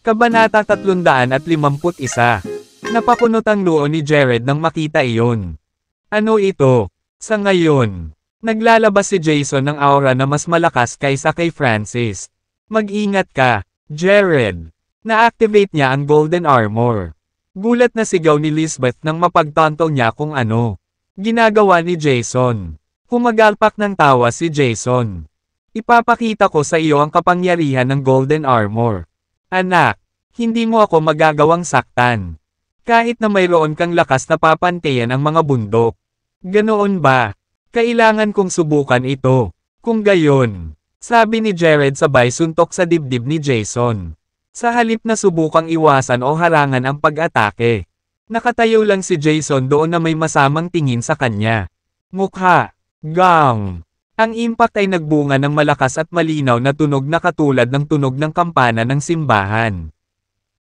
Kabanata 351. Napapunot ang noo ni Jared nang makita iyon. Ano ito? Sa ngayon, naglalabas si Jason ng aura na mas malakas kaysa kay Francis. Mag-ingat ka, Jared. Na-activate niya ang golden armor. Gulat na sigaw ni Lisbeth nang mapagtanto niya kung ano. Ginagawa ni Jason. Pumagalpak ng tawa si Jason. Ipapakita ko sa iyo ang kapangyarihan ng Golden Armor. Anak, hindi mo ako magagawang saktan. Kahit na mayroon kang lakas na papantayan ang mga bundok. Ganoon ba? Kailangan kong subukan ito. Kung gayon, sabi ni Jared sabay suntok sa dibdib ni Jason. Sa halip na subukang iwasan o harangan ang pag-atake. Nakatayo lang si Jason doon na may masamang tingin sa kanya. Mukha, Gang! Ang impact ay nagbunga ng malakas at malinaw na tunog na katulad ng tunog ng kampana ng simbahan.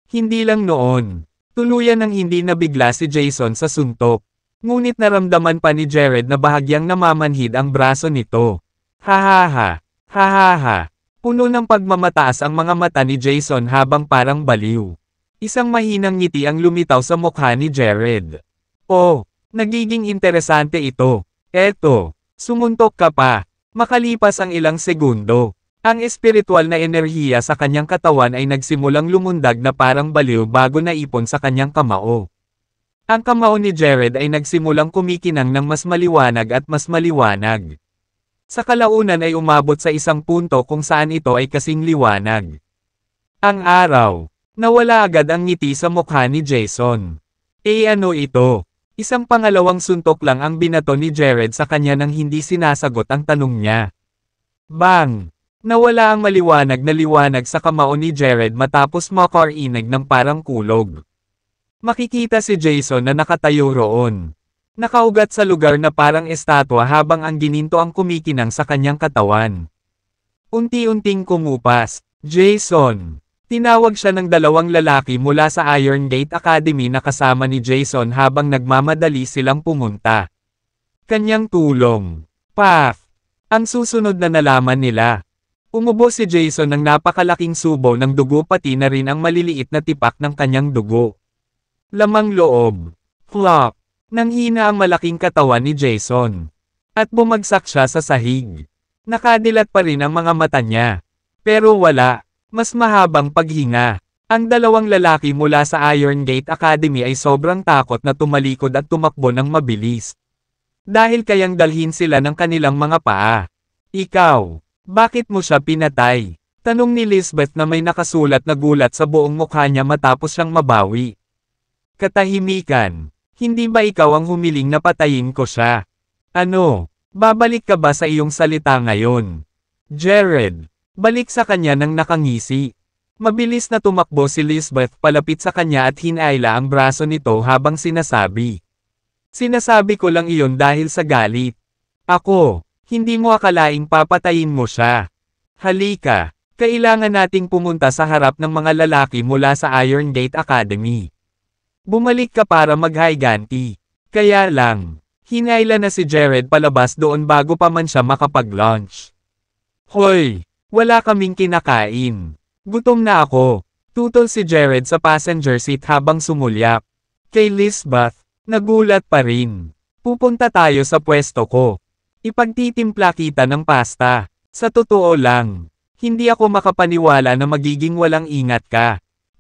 Hindi lang noon. Tuluyan ang hindi nabigla si Jason sa suntok. Ngunit naramdaman pa ni Jared na bahagyang namamanhid ang braso nito. Hahaha! Hahaha! Puno ng pagmamataas ang mga mata ni Jason habang parang baliw. Isang mahinang ngiti ang lumitaw sa mukha ni Jared. Oh, nagiging interesante ito. Eto, Sumuntok ka pa. Makalipas ang ilang segundo, ang espiritual na enerhiya sa kanyang katawan ay nagsimulang lumundag na parang baliw bago naipon sa kanyang kamao. Ang kamao ni Jared ay nagsimulang kumikinang ng mas maliwanag at mas maliwanag. Sa kalaunan ay umabot sa isang punto kung saan ito ay kasing liwanag. Ang araw, nawala agad ang ngiti sa mukha ni Jason. Eh ano ito? Isang pangalawang suntok lang ang binato ni Jared sa kanya nang hindi sinasagot ang tanong niya. Bang! Nawala ang maliwanag na liwanag sa kamao ni Jared matapos makarinag ng parang kulog. Makikita si Jason na nakatayo roon. Nakaugat sa lugar na parang estatwa habang ang gininto ang kumikinang sa kanyang katawan. Unti-unting kumupas, Jason! Tinawag siya ng dalawang lalaki mula sa Iron Gate Academy na kasama ni Jason habang nagmamadali silang pumunta. Kanyang tulong. Paf! Ang susunod na nalaman nila. Umubo si Jason ng napakalaking subo ng dugo pati na rin ang maliliit na tipak ng kanyang dugo. Lamang loob. Flop. Nanghina ang malaking katawan ni Jason. At bumagsak siya sa sahig. Nakadilat pa rin ang mga mata niya. Pero wala mas mahabang paghinga. Ang dalawang lalaki mula sa Iron Gate Academy ay sobrang takot na tumalikod at tumakbo ng mabilis. Dahil kayang dalhin sila ng kanilang mga paa. Ikaw, bakit mo siya pinatay? Tanong ni Lisbeth na may nakasulat na gulat sa buong mukha niya matapos siyang mabawi. Katahimikan, hindi ba ikaw ang humiling na patayin ko siya? Ano, babalik ka ba sa iyong salita ngayon? Jared, Balik sa kanya nang nakangisi. Mabilis na tumakbo si Lisbeth palapit sa kanya at hinaila ang braso nito habang sinasabi. Sinasabi ko lang iyon dahil sa galit. Ako, hindi mo akalaing papatayin mo siya. Halika, kailangan nating pumunta sa harap ng mga lalaki mula sa Iron Gate Academy. Bumalik ka para maghiganti. Kaya lang, hinaila na si Jared palabas doon bago pa man siya makapag-launch. Hoy, wala kaming kinakain. Gutom na ako. Tutol si Jared sa passenger seat habang sumulyap. Kay Lisbeth, nagulat pa rin. Pupunta tayo sa pwesto ko. Ipagtitimpla kita ng pasta. Sa totoo lang, hindi ako makapaniwala na magiging walang ingat ka.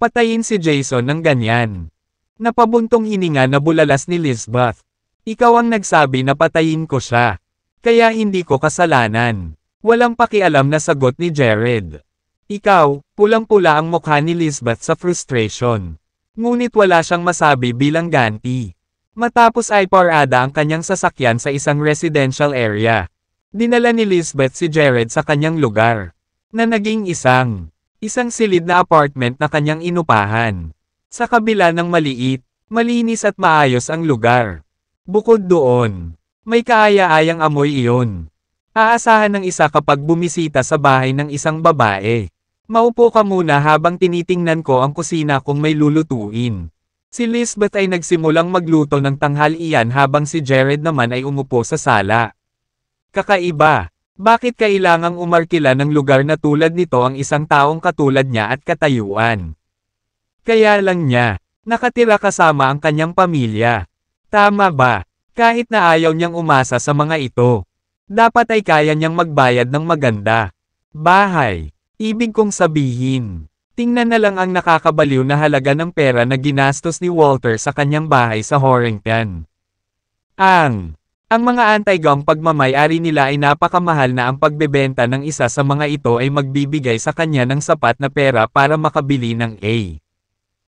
Patayin si Jason ng ganyan. Napabuntong hininga na bulalas ni Lisbeth. Ikaw ang nagsabi na patayin ko siya. Kaya hindi ko kasalanan. Walang pakialam na sagot ni Jared. Ikaw, pulang-pula ang mukha ni Lisbeth sa frustration. Ngunit wala siyang masabi bilang ganti. Matapos ay parada ang kanyang sasakyan sa isang residential area. Dinala ni Lisbeth si Jared sa kanyang lugar. Na naging isang, isang silid na apartment na kanyang inupahan. Sa kabila ng maliit, malinis at maayos ang lugar. Bukod doon, may kaaya-ayang amoy iyon. Aasahan ng isa kapag bumisita sa bahay ng isang babae. Maupo ka muna habang tinitingnan ko ang kusina kung may lulutuin. Si Lisbeth ay nagsimulang magluto ng tanghalian habang si Jared naman ay umupo sa sala. Kakaiba, bakit kailangang umarkila ng lugar na tulad nito ang isang taong katulad niya at katayuan? Kaya lang niya, nakatira kasama ang kanyang pamilya. Tama ba? Kahit na ayaw niyang umasa sa mga ito. Dapat ay kaya niyang magbayad ng maganda. Bahay. Ibig kong sabihin. Tingnan na lang ang nakakabaliw na halaga ng pera na ginastos ni Walter sa kanyang bahay sa Horrington. Ang. Ang mga anti-gang pagmamayari nila ay napakamahal na ang pagbebenta ng isa sa mga ito ay magbibigay sa kanya ng sapat na pera para makabili ng A.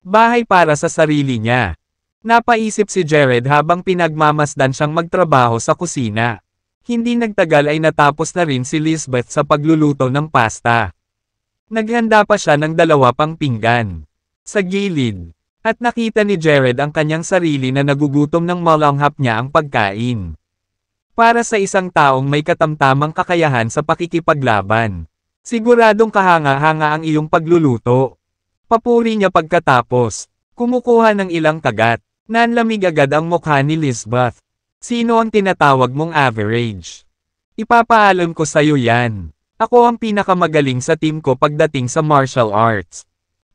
Bahay para sa sarili niya. Napaisip si Jared habang pinagmamasdan siyang magtrabaho sa kusina. Hindi nagtagal ay natapos na rin si Lisbeth sa pagluluto ng pasta. Naghanda pa siya ng dalawa pang pinggan. Sa gilid. At nakita ni Jared ang kanyang sarili na nagugutom ng malanghap niya ang pagkain. Para sa isang taong may katamtamang kakayahan sa pakikipaglaban. Siguradong kahanga-hanga ang iyong pagluluto. Papuri niya pagkatapos. Kumukuha ng ilang kagat. Nanlamig agad ang mukha ni Lisbeth. Sino ang tinatawag mong average? Ipapaalam ko sa'yo yan. Ako ang pinakamagaling sa team ko pagdating sa martial arts.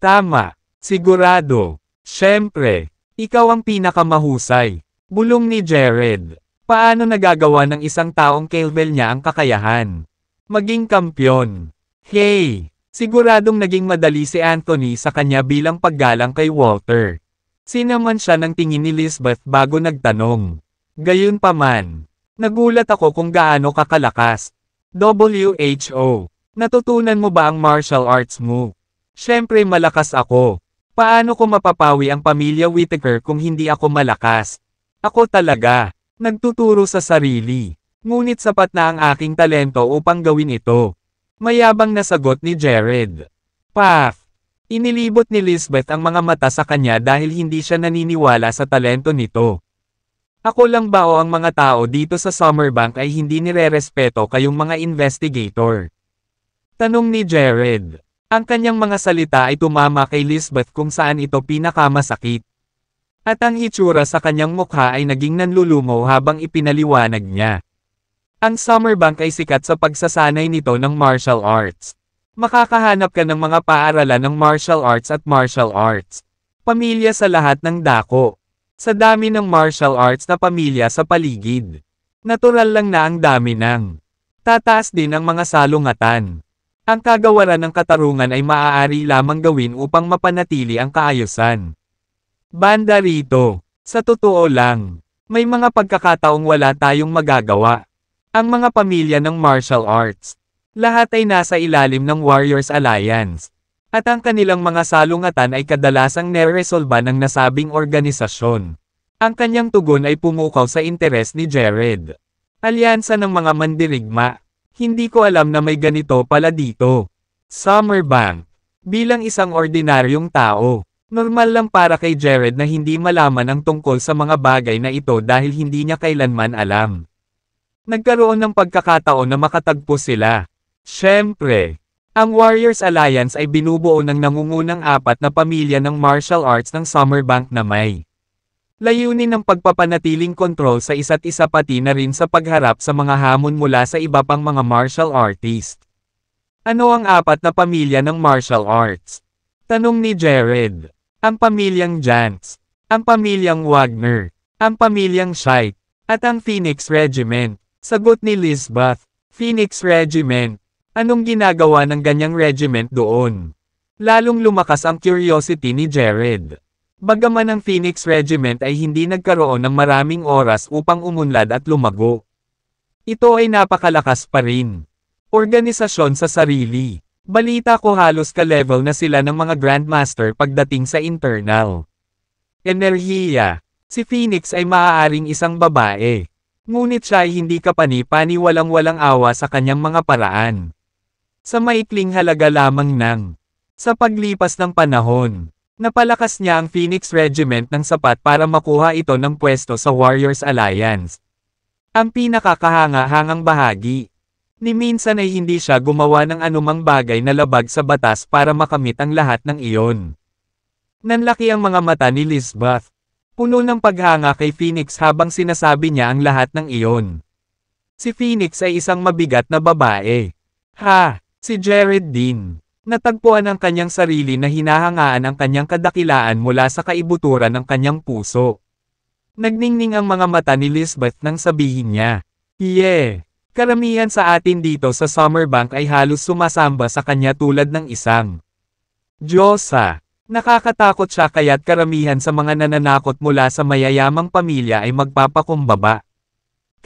Tama. Sigurado. Siyempre. Ikaw ang pinakamahusay. Bulong ni Jared. Paano nagagawa ng isang taong kailbel niya ang kakayahan? Maging kampyon. Hey! Siguradong naging madali si Anthony sa kanya bilang paggalang kay Walter. Sinaman siya ng tingin ni Lisbeth bago nagtanong. Gayunpaman, nagulat ako kung gaano kakalakas. WHO, natutunan mo ba ang martial arts mo? Siyempre malakas ako. Paano ko mapapawi ang pamilya Whitaker kung hindi ako malakas? Ako talaga, nagtuturo sa sarili. Ngunit sapat na ang aking talento upang gawin ito. Mayabang na sagot ni Jared. Paf! Inilibot ni Lisbeth ang mga mata sa kanya dahil hindi siya naniniwala sa talento nito. Ako lang ba o ang mga tao dito sa Summerbank ay hindi nirerespeto kayong mga investigator? Tanong ni Jared. Ang kanyang mga salita ay tumama kay Lisbeth kung saan ito pinakamasakit. At ang hitsura sa kanyang mukha ay naging nanlulumo habang ipinaliwanag niya. Ang Summerbank ay sikat sa pagsasanay nito ng martial arts. Makakahanap ka ng mga paaralan ng martial arts at martial arts. Pamilya sa lahat ng dako. Sa dami ng martial arts na pamilya sa paligid, natural lang na ang dami ng. Tataas din ang mga salungatan. Ang kagawaran ng katarungan ay maaari lamang gawin upang mapanatili ang kaayusan. Banda rito, sa totoo lang, may mga pagkakataong wala tayong magagawa. Ang mga pamilya ng martial arts, lahat ay nasa ilalim ng Warriors Alliance. At ang kanilang mga salungatan ay kadalasang neresolba ng nasabing organisasyon. Ang kanyang tugon ay pumukaw sa interes ni Jared. Alyansa ng mga mandirigma. Hindi ko alam na may ganito pala dito. Summerbank. Bilang isang ordinaryong tao, normal lang para kay Jared na hindi malaman ang tungkol sa mga bagay na ito dahil hindi niya kailanman alam. Nagkaroon ng pagkakataon na makatagpo sila. Siyempre, ang Warriors Alliance ay binubuo ng nangungunang apat na pamilya ng martial arts ng Summerbank na may layunin ng pagpapanatiling kontrol sa isa't isa pati na rin sa pagharap sa mga hamon mula sa iba pang mga martial artist. Ano ang apat na pamilya ng martial arts? Tanong ni Jared. Ang pamilyang Jantz, ang pamilyang Wagner, ang pamilyang Shite, at ang Phoenix Regiment. Sagot ni Lisbeth, Phoenix Regiment, Anong ginagawa ng ganyang regiment doon? Lalong lumakas ang curiosity ni Jared. Bagaman ang Phoenix Regiment ay hindi nagkaroon ng maraming oras upang umunlad at lumago. Ito ay napakalakas pa rin. Organisasyon sa sarili. Balita ko halos ka-level na sila ng mga Grandmaster pagdating sa internal. Enerhiya. Si Phoenix ay maaaring isang babae. Ngunit siya ay hindi kapani-pani walang-walang awa sa kanyang mga paraan. Sa maikling halaga lamang ng sa paglipas ng panahon, napalakas niya ang Phoenix Regiment ng sapat para makuha ito ng pwesto sa Warriors Alliance. Ang pinakakahanga-hangang bahagi ni minsan ay hindi siya gumawa ng anumang bagay na labag sa batas para makamit ang lahat ng iyon. Nanlaki ang mga mata ni Lisbeth. Puno ng paghanga kay Phoenix habang sinasabi niya ang lahat ng iyon. Si Phoenix ay isang mabigat na babae. Ha! Si Jared Dean. Natagpuan ang kanyang sarili na hinahangaan ang kanyang kadakilaan mula sa kaibuturan ng kanyang puso. Nagningning ang mga mata ni Lisbeth nang sabihin niya, Yeah! Karamihan sa atin dito sa Summerbank ay halos sumasamba sa kanya tulad ng isang Diyosa. Nakakatakot siya kaya't karamihan sa mga nananakot mula sa mayayamang pamilya ay magpapakumbaba.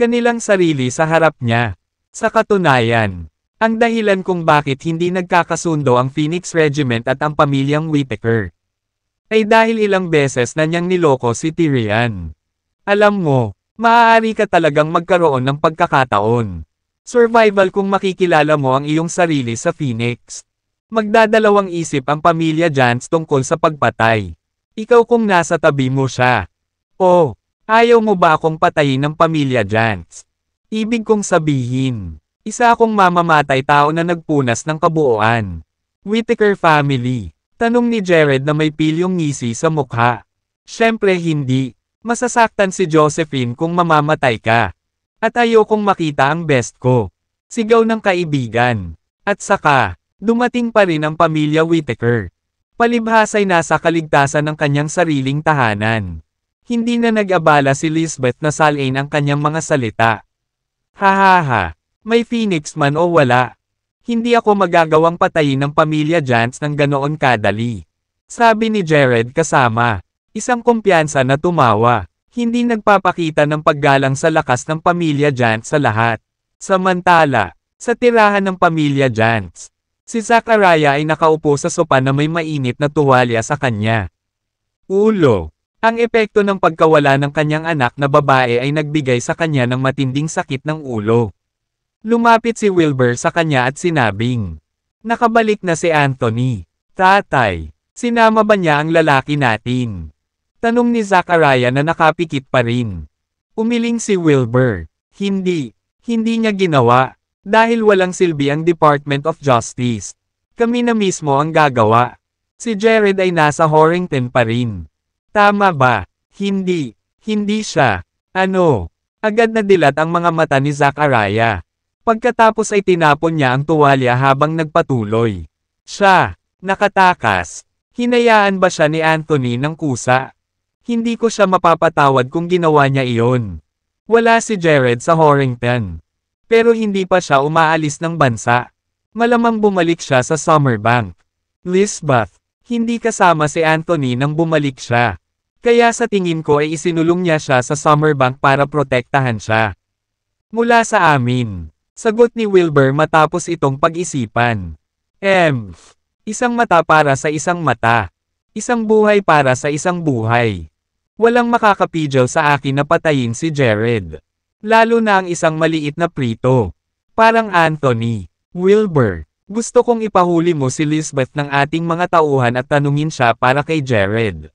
Kanilang sarili sa harap niya. Sa katunayan, ang dahilan kung bakit hindi nagkakasundo ang Phoenix Regiment at ang pamilyang Whittaker ay dahil ilang beses na niyang niloko si Tyrion. Alam mo, maaari ka talagang magkaroon ng pagkakataon. Survival kung makikilala mo ang iyong sarili sa Phoenix. Magdadalawang isip ang pamilya Jans tungkol sa pagpatay. Ikaw kung nasa tabi mo siya. O, oh, ayaw mo ba akong patayin ng pamilya Jans? Ibig kong sabihin, isa akong mamamatay tao na nagpunas ng kabuoan. Whitaker Family. Tanong ni Jared na may pilyong ngisi sa mukha. Siyempre hindi. Masasaktan si Josephine kung mamamatay ka. At ayokong makita ang best ko. Sigaw ng kaibigan. At saka, dumating pa rin ang pamilya Whitaker. Palibhas ay nasa kaligtasan ng kanyang sariling tahanan. Hindi na nag-abala si Lisbeth na salain ang kanyang mga salita. Hahaha, may Phoenix man o wala. Hindi ako magagawang patayin ng pamilya Jans ng ganoon kadali. Sabi ni Jared kasama. Isang kumpiyansa na tumawa. Hindi nagpapakita ng paggalang sa lakas ng pamilya Jans sa lahat. Samantala, sa tirahan ng pamilya Jans, si Zachariah ay nakaupo sa sopa na may mainit na tuwalya sa kanya. Ulo. Ang epekto ng pagkawala ng kanyang anak na babae ay nagbigay sa kanya ng matinding sakit ng ulo. Lumapit si Wilbur sa kanya at sinabing, Nakabalik na si Anthony. Tatay, sinama ba niya ang lalaki natin? Tanong ni Zachariah na nakapikit pa rin. Umiling si Wilbur. Hindi, hindi niya ginawa. Dahil walang silbi ang Department of Justice. Kami na mismo ang gagawa. Si Jared ay nasa Horrington pa rin. Tama ba? Hindi, hindi siya. Ano? Agad na dilat ang mga mata ni Zachariah. Pagkatapos ay tinapon niya ang tuwalya habang nagpatuloy. Siya, nakatakas. Hinayaan ba siya ni Anthony ng kusa? Hindi ko siya mapapatawad kung ginawa niya iyon. Wala si Jared sa Horrington. Pero hindi pa siya umaalis ng bansa. Malamang bumalik siya sa Summerbank. Lisbeth, hindi kasama si Anthony nang bumalik siya. Kaya sa tingin ko ay isinulong niya siya sa Summerbank para protektahan siya. Mula sa amin. Sagot ni Wilbur matapos itong pag-isipan. M. Isang mata para sa isang mata. Isang buhay para sa isang buhay. Walang makakapidyo sa akin na patayin si Jared. Lalo na ang isang maliit na prito. Parang Anthony. Wilbur. Gusto kong ipahuli mo si Lisbeth ng ating mga tauhan at tanungin siya para kay Jared.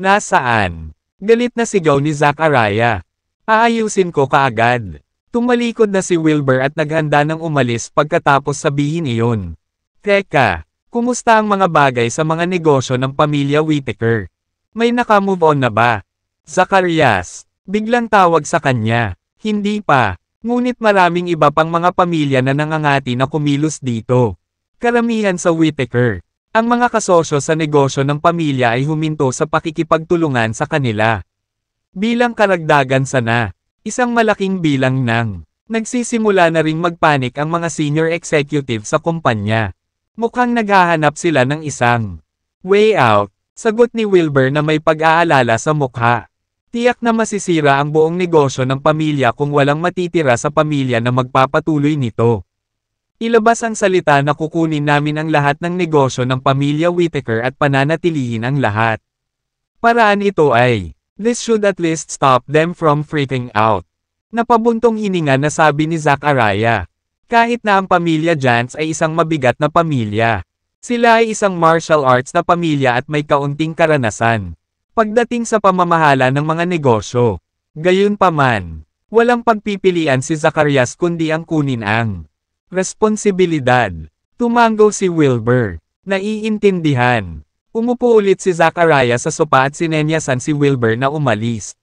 Nasaan? Galit na sigaw ni Zachariah. Aayusin ko kaagad. Tumalikod na si Wilbur at naghanda ng umalis pagkatapos sabihin iyon. Teka, kumusta ang mga bagay sa mga negosyo ng pamilya Whittaker? May nakamove on na ba? Zacarias, biglang tawag sa kanya. Hindi pa, ngunit maraming iba pang mga pamilya na nangangati na kumilos dito. Karamihan sa Whittaker. Ang mga kasosyo sa negosyo ng pamilya ay huminto sa pakikipagtulungan sa kanila. Bilang karagdagan sana, Isang malaking bilang ng nagsisimula na ring magpanik ang mga senior executive sa kumpanya. Mukhang naghahanap sila ng isang way out, sagot ni Wilbur na may pag-aalala sa mukha. Tiyak na masisira ang buong negosyo ng pamilya kung walang matitira sa pamilya na magpapatuloy nito. Ilabas ang salita na kukunin namin ang lahat ng negosyo ng pamilya Whitaker at pananatilihin ang lahat. Paraan ito ay This should at least stop them from freaking out. Napabuntong hininga na sabi ni Zack Araya. Kahit na ang pamilya Jans ay isang mabigat na pamilya. Sila ay isang martial arts na pamilya at may kaunting karanasan. Pagdating sa pamamahala ng mga negosyo. Gayunpaman, walang pagpipilian si Zacharias kundi ang kunin ang responsibilidad. Tumango si Wilbur. Naiintindihan. Umupo ulit si Zachariah sa sopa at sinenyasan si Wilbur na umalis.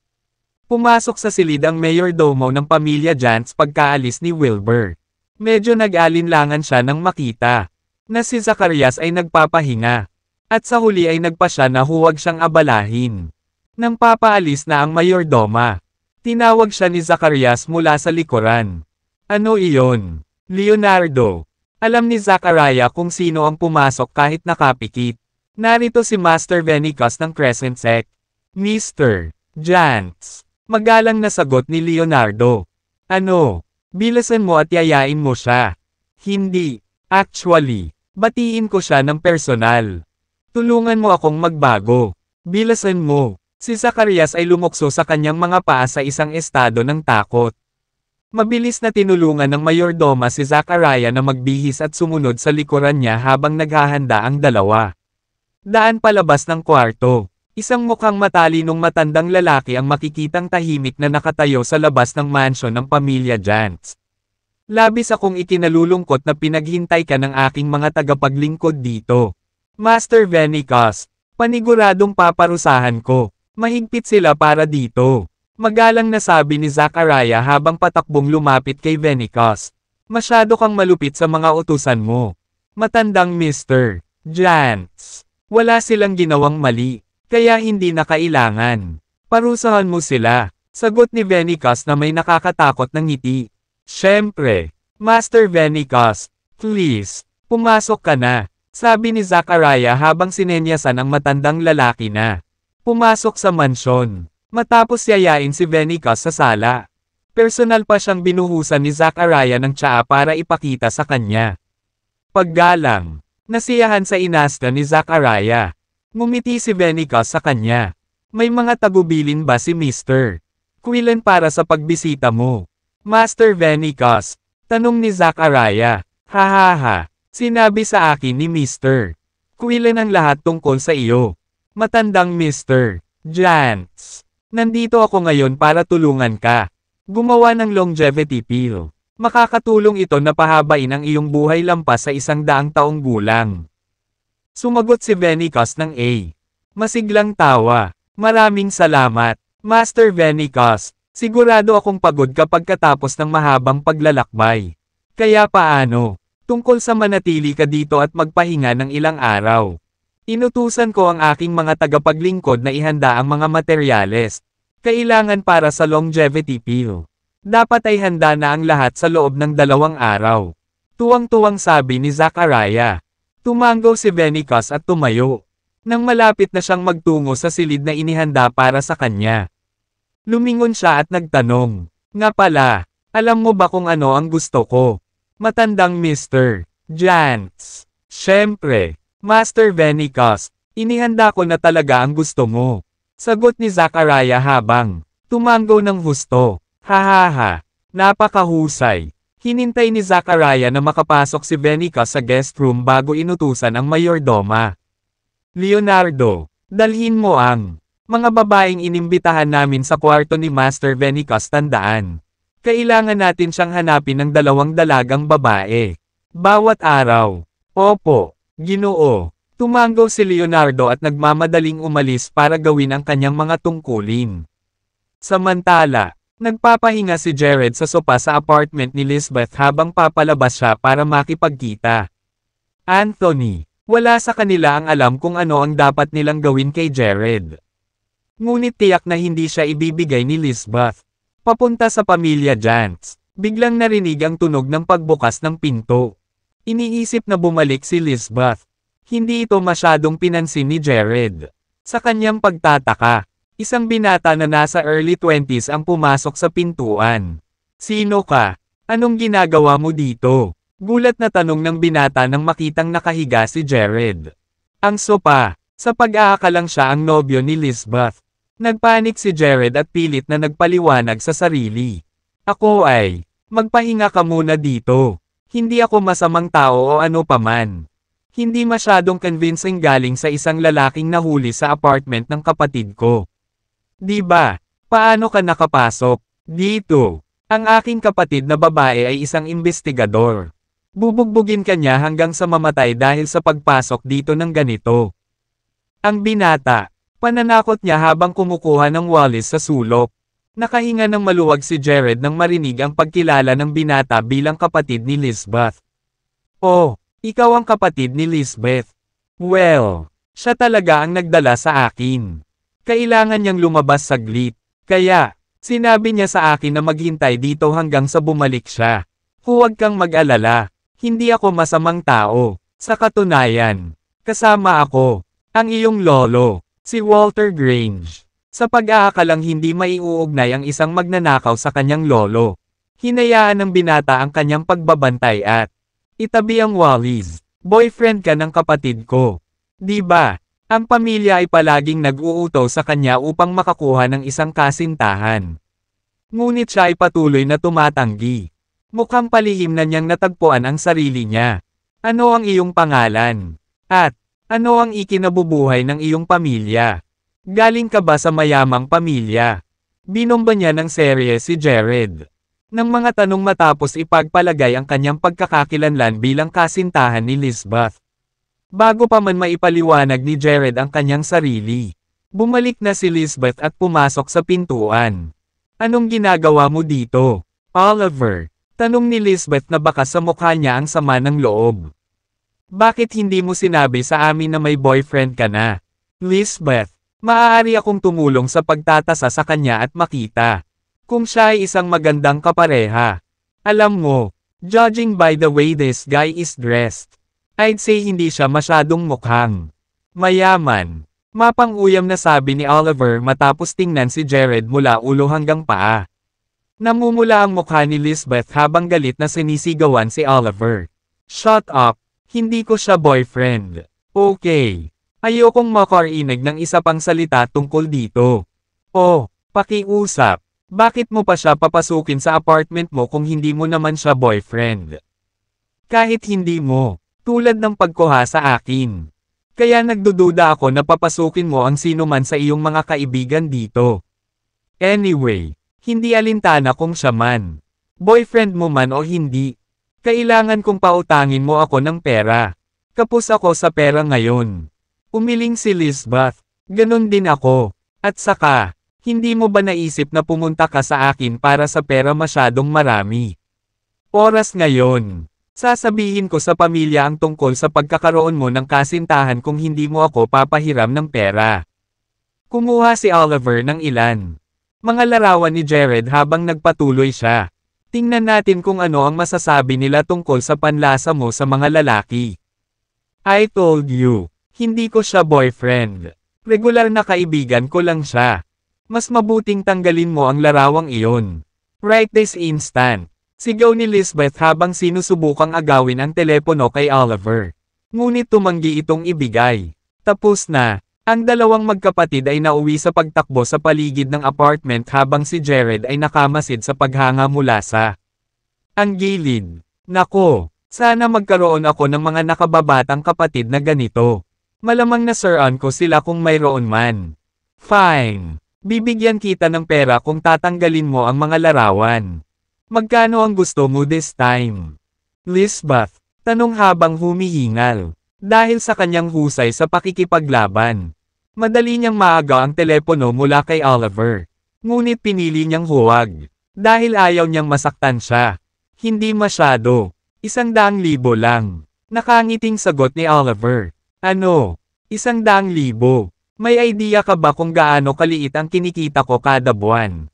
Pumasok sa silid ang mayordomo ng pamilya Jantz pagkaalis ni Wilbur. Medyo nag-alinlangan siya nang makita na si Zacarias ay nagpapahinga. At sa huli ay nagpa siya na huwag siyang abalahin. Nang papaalis na ang mayordoma, tinawag siya ni Zacarias mula sa likuran. Ano iyon? Leonardo. Alam ni Zachariah kung sino ang pumasok kahit nakapikit. Narito si Master Venicus ng Crescent Sect. Mr. Jantz. Magalang na sagot ni Leonardo. Ano? Bilasan mo at yayain mo siya. Hindi. Actually, batiin ko siya ng personal. Tulungan mo akong magbago. Bilasan mo. Si Zacarias ay lumukso sa kanyang mga paa sa isang estado ng takot. Mabilis na tinulungan ng mayordoma si Zachariah na magbihis at sumunod sa likuran niya habang naghahanda ang dalawa. Daan palabas ng kwarto. Isang mukhang matalinong matandang lalaki ang makikitang tahimik na nakatayo sa labas ng mansyon ng pamilya Jantz. Labis akong ikinalulungkot na pinaghintay ka ng aking mga tagapaglingkod dito. Master Venicus, paniguradong paparusahan ko. Mahigpit sila para dito. Magalang na sabi ni Zachariah habang patakbong lumapit kay Venicus. Masyado kang malupit sa mga utusan mo. Matandang Mr. Jantz. Wala silang ginawang mali, kaya hindi na kailangan. Parusahan mo sila. Sagot ni Venicus na may nakakatakot ng ngiti. Siyempre, Master Venicus, please, pumasok ka na. Sabi ni Zachariah habang sinenyasan ang matandang lalaki na. Pumasok sa mansyon. Matapos yayain si Venicus sa sala. Personal pa siyang binuhusan ni Zachariah ng tsaa para ipakita sa kanya. Paggalang, Nasiyahan sa inasta ni Zachariah. Ngumiti si Venica sa kanya. May mga tagubilin ba si Mr. Quillen para sa pagbisita mo? Master Venicas, tanong ni Zachariah. Hahaha, sinabi sa akin ni Mr. Quillen ang lahat tungkol sa iyo. Matandang Mr. Jans, nandito ako ngayon para tulungan ka. Gumawa ng longevity pill. Makakatulong ito na pahabain ang iyong buhay lampas sa isang daang taong gulang. Sumagot si Venikos ng A. Masiglang tawa. Maraming salamat, Master Venikos. Sigurado akong pagod kapag katapos ng mahabang paglalakbay. Kaya paano? Tungkol sa manatili ka dito at magpahinga ng ilang araw. Inutusan ko ang aking mga tagapaglingkod na ihanda ang mga materyales. Kailangan para sa longevity pill. Dapat ay handa na ang lahat sa loob ng dalawang araw. Tuwang-tuwang sabi ni Zachariah. Tumango si Venicus at tumayo. Nang malapit na siyang magtungo sa silid na inihanda para sa kanya. Lumingon siya at nagtanong. Nga pala, alam mo ba kung ano ang gusto ko? Matandang Mr. Jans. Siyempre, Master Venicus, inihanda ko na talaga ang gusto mo. Sagot ni Zachariah habang tumango ng husto. Hahaha. Napakahusay. Hinintay ni Zakaria na makapasok si Venica sa guest room bago inutusan ang mayordoma. Leonardo, dalhin mo ang mga babaeng inimbitahan namin sa kwarto ni Master Venicas tandaan. Kailangan natin siyang hanapin ng dalawang dalagang babae. Bawat araw. Opo, ginoo. Tumango si Leonardo at nagmamadaling umalis para gawin ang kanyang mga tungkulin. Samantala, Nagpapahinga si Jared sa sopa sa apartment ni Lisbeth habang papalabas siya para makipagkita. Anthony, wala sa kanila ang alam kung ano ang dapat nilang gawin kay Jared. Ngunit tiyak na hindi siya ibibigay ni Lisbeth. Papunta sa pamilya Jantz, biglang narinig ang tunog ng pagbukas ng pinto. Iniisip na bumalik si Lisbeth. Hindi ito masyadong pinansin ni Jared. Sa kanyang pagtataka, Isang binata na nasa early 20s ang pumasok sa pintuan. Sino ka? Anong ginagawa mo dito? Gulat na tanong ng binata nang makitang nakahiga si Jared. Ang sopa, sa pag-aakalang siya ang nobyo ni Lisbeth. Nagpanik si Jared at pilit na nagpaliwanag sa sarili. Ako ay, magpahinga ka muna dito. Hindi ako masamang tao o ano paman. Hindi masyadong convincing galing sa isang lalaking nahuli sa apartment ng kapatid ko. Diba? Paano ka nakapasok? Dito. Ang aking kapatid na babae ay isang investigador. Bubugbugin ka niya hanggang sa mamatay dahil sa pagpasok dito ng ganito. Ang binata. Pananakot niya habang kumukuha ng walis sa sulok. Nakahinga ng maluwag si Jared nang marinig ang pagkilala ng binata bilang kapatid ni Lisbeth. Oh, ikaw ang kapatid ni Lisbeth. Well, siya talaga ang nagdala sa akin. Kailangan niyang lumabas saglit. Kaya, sinabi niya sa akin na maghintay dito hanggang sa bumalik siya. Huwag kang mag-alala. Hindi ako masamang tao. Sa katunayan, kasama ako, ang iyong lolo, si Walter Grange. Sa pag-aakalang hindi maiuugnay ang isang magnanakaw sa kanyang lolo. Hinayaan ng binata ang kanyang pagbabantay at itabi ang Wallis. Boyfriend ka ng kapatid ko. Diba? Ang pamilya ay palaging nag-uuto sa kanya upang makakuha ng isang kasintahan. Ngunit siya ay patuloy na tumatanggi. Mukhang palihim na niyang natagpuan ang sarili niya. Ano ang iyong pangalan? At, ano ang ikinabubuhay ng iyong pamilya? Galing ka ba sa mayamang pamilya? Binomba niya ng serye si Jared. Nang mga tanong matapos ipagpalagay ang kanyang pagkakakilanlan bilang kasintahan ni Lisbeth bago pa man maipaliwanag ni Jared ang kanyang sarili. Bumalik na si Lisbeth at pumasok sa pintuan. Anong ginagawa mo dito? Oliver, tanong ni Lisbeth na baka sa mukha niya ang sama ng loob. Bakit hindi mo sinabi sa amin na may boyfriend ka na? Lisbeth, maaari akong tumulong sa pagtatasa sa kanya at makita. Kung siya ay isang magandang kapareha. Alam mo, judging by the way this guy is dressed, I'd say hindi siya masyadong mukhang mayaman. Mapanguyam na sabi ni Oliver matapos tingnan si Jared mula ulo hanggang paa. Namumula ang mukha ni Lisbeth habang galit na sinisigawan si Oliver. Shut up! Hindi ko siya boyfriend. Okay. Ayokong makarinig ng isa pang salita tungkol dito. Oh, pakiusap. Bakit mo pa siya papasukin sa apartment mo kung hindi mo naman siya boyfriend? Kahit hindi mo, tulad ng pagkuha sa akin. Kaya nagdududa ako na papasukin mo ang sino man sa iyong mga kaibigan dito. Anyway, hindi alintana kung siya man. Boyfriend mo man o hindi. Kailangan kong pautangin mo ako ng pera. Kapos ako sa pera ngayon. Umiling si Lisbeth. Ganon din ako. At saka, hindi mo ba naisip na pumunta ka sa akin para sa pera masyadong marami? Oras ngayon. Sasabihin ko sa pamilya ang tungkol sa pagkakaroon mo ng kasintahan kung hindi mo ako papahiram ng pera. Kumuha si Oliver ng ilan. Mga larawan ni Jared habang nagpatuloy siya. Tingnan natin kung ano ang masasabi nila tungkol sa panlasa mo sa mga lalaki. I told you, hindi ko siya boyfriend. Regular na kaibigan ko lang siya. Mas mabuting tanggalin mo ang larawang iyon. Right this instant. Sigaw ni Lisbeth habang sinusubukang agawin ang telepono kay Oliver. Ngunit tumanggi itong ibigay. Tapos na, ang dalawang magkapatid ay nauwi sa pagtakbo sa paligid ng apartment habang si Jared ay nakamasid sa paghanga mula sa ang gilid. Nako, sana magkaroon ako ng mga nakababatang kapatid na ganito. Malamang na siraan ko sila kung mayroon man. Fine. Bibigyan kita ng pera kung tatanggalin mo ang mga larawan. Magkano ang gusto mo this time? Lisbeth, tanong habang humihingal. Dahil sa kanyang husay sa pakikipaglaban. Madali niyang maaga ang telepono mula kay Oliver. Ngunit pinili niyang huwag. Dahil ayaw niyang masaktan siya. Hindi masyado. Isang daang libo lang. Nakangiting sagot ni Oliver. Ano? Isang daang libo. May idea ka ba kung gaano kaliit ang kinikita ko kada buwan?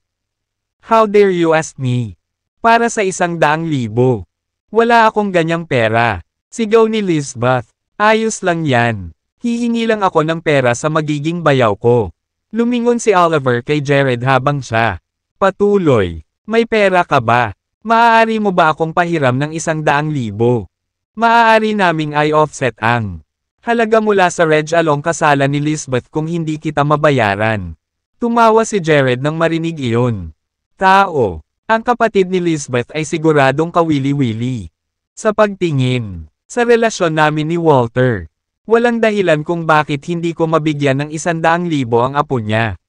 How dare you ask me? Para sa isang daang libo. Wala akong ganyang pera. Sigaw ni Lisbeth. Ayos lang yan. Hihingi lang ako ng pera sa magiging bayaw ko. Lumingon si Oliver kay Jared habang siya. Patuloy. May pera ka ba? Maaari mo ba akong pahiram ng isang daang libo? Maaari naming i offset ang halaga mula sa Reg Along kasala ni Lisbeth kung hindi kita mabayaran. Tumawa si Jared nang marinig iyon. Tao, ang kapatid ni Lisbeth ay siguradong kawili-wili. Sa pagtingin, sa relasyon namin ni Walter, walang dahilan kung bakit hindi ko mabigyan ng isandaang libo ang apo niya.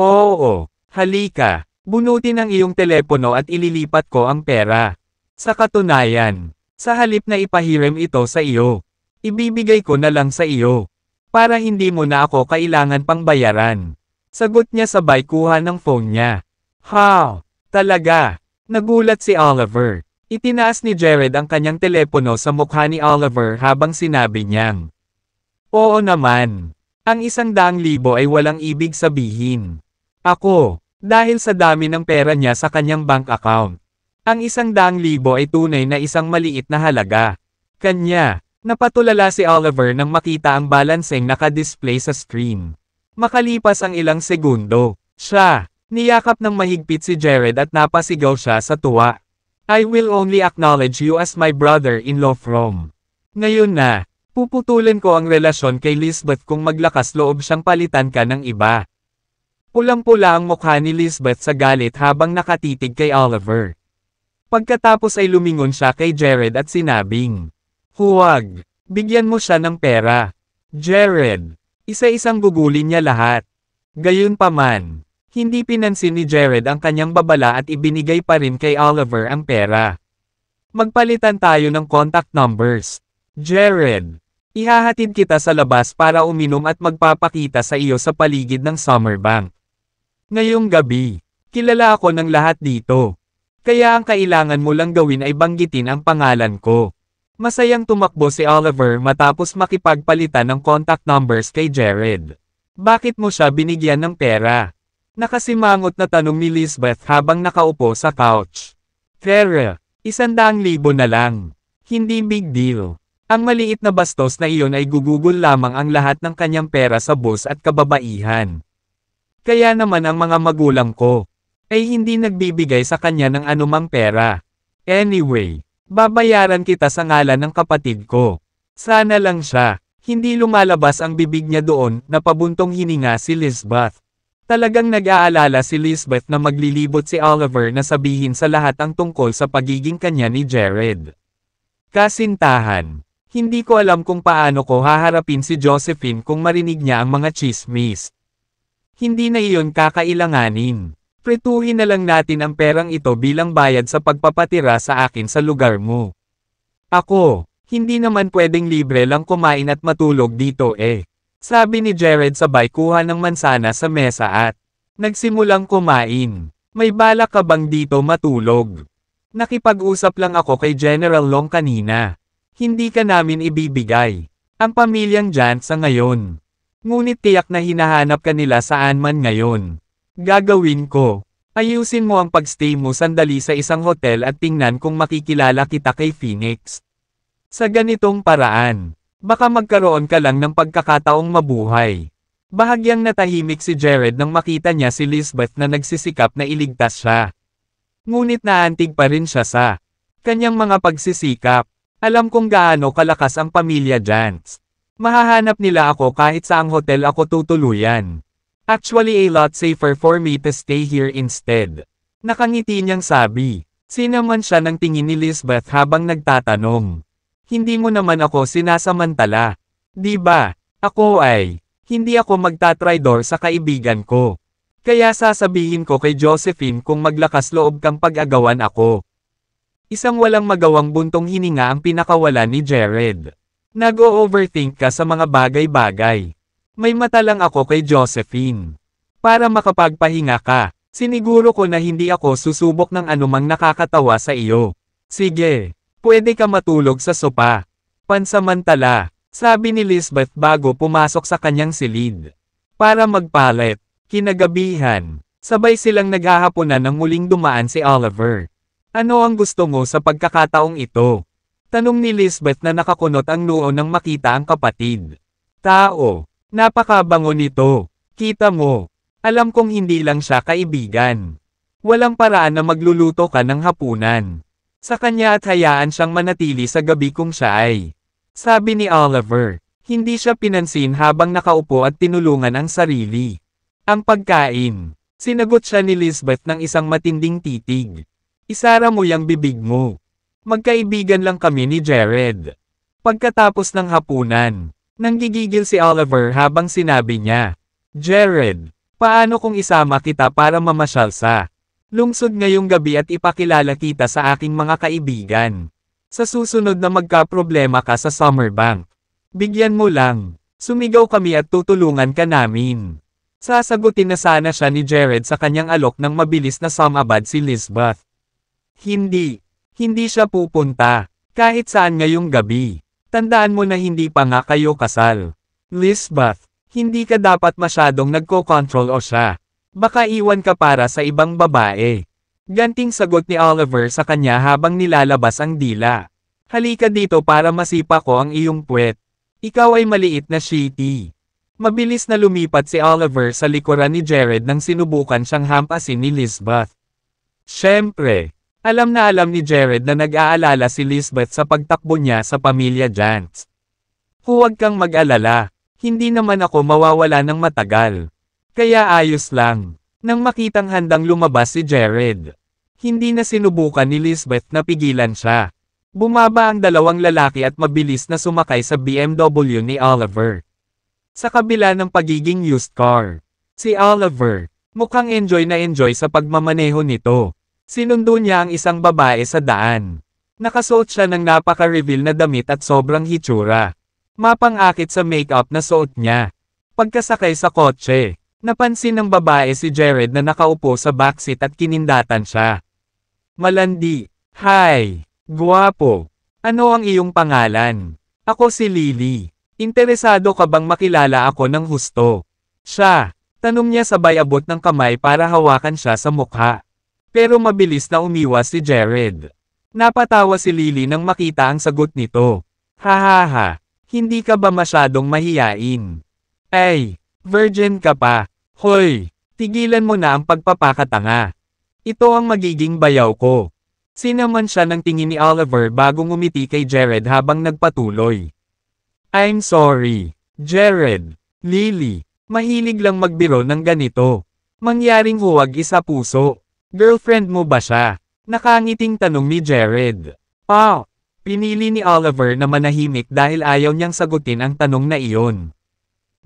Oo, halika, bunutin ang iyong telepono at ililipat ko ang pera. Sa katunayan, sa halip na ipahiram ito sa iyo, ibibigay ko na lang sa iyo. Para hindi mo na ako kailangan pang bayaran. Sagot niya sabay kuha ng phone niya. How? Talaga! Nagulat si Oliver. Itinaas ni Jared ang kanyang telepono sa mukha ni Oliver habang sinabi niyang. Oo naman. Ang isang daang libo ay walang ibig sabihin. Ako, dahil sa dami ng pera niya sa kanyang bank account. Ang isang daang libo ay tunay na isang maliit na halaga. Kanya, napatulala si Oliver nang makita ang balanseng display sa screen. Makalipas ang ilang segundo, siya, Niyakap ng mahigpit si Jared at napasigaw siya sa tuwa. I will only acknowledge you as my brother-in-law from. Ngayon na, puputulin ko ang relasyon kay Lisbeth kung maglakas loob siyang palitan ka ng iba. Pulang-pula ang mukha ni Lisbeth sa galit habang nakatitig kay Oliver. Pagkatapos ay lumingon siya kay Jared at sinabing, Huwag! Bigyan mo siya ng pera. Jared! Isa-isang gugulin niya lahat. Gayunpaman, hindi pinansin ni Jared ang kanyang babala at ibinigay pa rin kay Oliver ang pera. Magpalitan tayo ng contact numbers. Jared, ihahatid kita sa labas para uminom at magpapakita sa iyo sa paligid ng Summer Bank. Ngayong gabi, kilala ako ng lahat dito. Kaya ang kailangan mo lang gawin ay banggitin ang pangalan ko. Masayang tumakbo si Oliver matapos makipagpalitan ng contact numbers kay Jared. Bakit mo siya binigyan ng pera? Nakasimangot na tanong ni Lisbeth habang nakaupo sa couch. Tara, isandaang libo na lang. Hindi big deal. Ang maliit na bastos na iyon ay gugugol lamang ang lahat ng kanyang pera sa bus at kababaihan. Kaya naman ang mga magulang ko ay hindi nagbibigay sa kanya ng anumang pera. Anyway, babayaran kita sa ngalan ng kapatid ko. Sana lang siya, hindi lumalabas ang bibig niya doon, na pabuntong hininga si Lisbeth. Talagang nag-aalala si Lisbeth na maglilibot si Oliver na sabihin sa lahat ang tungkol sa pagiging kanya ni Jared. Kasintahan. Hindi ko alam kung paano ko haharapin si Josephine kung marinig niya ang mga chismis. Hindi na iyon kakailanganin. Prituhin na lang natin ang perang ito bilang bayad sa pagpapatira sa akin sa lugar mo. Ako, hindi naman pwedeng libre lang kumain at matulog dito eh. Sabi ni Jared sabay kuha ng mansana sa mesa at nagsimulang kumain. May balak ka bang dito matulog? Nakipag-usap lang ako kay General Long kanina. Hindi ka namin ibibigay. Ang pamilyang Jant sa ngayon. Ngunit tiyak na hinahanap kanila saan man ngayon. Gagawin ko. Ayusin mo ang pagstay mo sandali sa isang hotel at tingnan kung makikilala kita kay Phoenix. Sa ganitong paraan, Baka magkaroon ka lang ng pagkakataong mabuhay. Bahagyang natahimik si Jared nang makita niya si Lisbeth na nagsisikap na iligtas siya. Ngunit naantig pa rin siya sa kanyang mga pagsisikap. Alam kong gaano kalakas ang pamilya Jantz. Mahahanap nila ako kahit saang hotel ako tutuluyan. Actually a lot safer for me to stay here instead. Nakangiti niyang sabi. Sinaman siya ng tingin ni Lisbeth habang nagtatanong. Hindi mo naman ako sinasamantala. Di ba? Ako ay, hindi ako magtatraydor sa kaibigan ko. Kaya sasabihin ko kay Josephine kung maglakas loob kang pag-agawan ako. Isang walang magawang buntong hininga ang pinakawala ni Jared. Nag-overthink ka sa mga bagay-bagay. May mata lang ako kay Josephine. Para makapagpahinga ka, siniguro ko na hindi ako susubok ng anumang nakakatawa sa iyo. Sige, Pwede ka matulog sa sopa. Pansamantala, sabi ni Lisbeth bago pumasok sa kanyang silid. Para magpalit, kinagabihan, sabay silang naghahaponan nang muling dumaan si Oliver. Ano ang gusto mo sa pagkakataong ito? Tanong ni Lisbeth na nakakunot ang noo nang makita ang kapatid. Tao, napakabango nito. Kita mo, alam kong hindi lang siya kaibigan. Walang paraan na magluluto ka ng hapunan sa kanya at hayaan siyang manatili sa gabi kung siya ay. Sabi ni Oliver, hindi siya pinansin habang nakaupo at tinulungan ang sarili. Ang pagkain. Sinagot siya ni Lisbeth ng isang matinding titig. Isara mo yung bibig mo. Magkaibigan lang kami ni Jared. Pagkatapos ng hapunan, nanggigigil si Oliver habang sinabi niya, Jared, paano kung isama kita para mamasyal sa Lungsod ngayong gabi at ipakilala kita sa aking mga kaibigan. Sa susunod na magka-problema ka sa Summer Bank, Bigyan mo lang. Sumigaw kami at tutulungan ka namin. Sasagutin na sana siya ni Jared sa kanyang alok ng mabilis na samabad si Lisbeth. Hindi. Hindi siya pupunta. Kahit saan ngayong gabi. Tandaan mo na hindi pa nga kayo kasal. Lisbeth, hindi ka dapat masyadong nagko-control o siya. Baka iwan ka para sa ibang babae. Ganting sagot ni Oliver sa kanya habang nilalabas ang dila. Halika dito para masipa ko ang iyong puwet. Ikaw ay maliit na shitty. Mabilis na lumipat si Oliver sa likuran ni Jared nang sinubukan siyang hampasin ni Lisbeth. Siyempre, alam na alam ni Jared na nag-aalala si Lisbeth sa pagtakbo niya sa pamilya Jantz. Huwag kang mag-alala, hindi naman ako mawawala ng matagal. Kaya ayos lang. Nang makitang handang lumabas si Jared. Hindi na sinubukan ni Lisbeth na pigilan siya. Bumaba ang dalawang lalaki at mabilis na sumakay sa BMW ni Oliver. Sa kabila ng pagiging used car, si Oliver, mukhang enjoy na enjoy sa pagmamaneho nito. Sinundo niya ang isang babae sa daan. Nakasuot siya ng napaka-reveal na damit at sobrang hitsura. Mapang-akit sa makeup na suot niya. Pagkasakay sa kotse, Napansin ng babae si Jared na nakaupo sa backseat at kinindatan siya. Malandi. Hi. Guwapo. Ano ang iyong pangalan? Ako si Lily. Interesado ka bang makilala ako ng husto? Siya. Tanong niya sabay abot ng kamay para hawakan siya sa mukha. Pero mabilis na umiwas si Jared. Napatawa si Lily nang makita ang sagot nito. Hahaha. Hindi ka ba masyadong mahiyain? Ay, Virgin ka pa. Hoy! Tigilan mo na ang pagpapakatanga. Ito ang magiging bayaw ko. Sinaman siya ng tingin ni Oliver bago ngumiti kay Jared habang nagpatuloy. I'm sorry, Jared. Lily, mahilig lang magbiro ng ganito. Mangyaring huwag isa puso. Girlfriend mo ba siya? Nakangiting tanong ni Jared. Pa, pinili ni Oliver na manahimik dahil ayaw niyang sagutin ang tanong na iyon.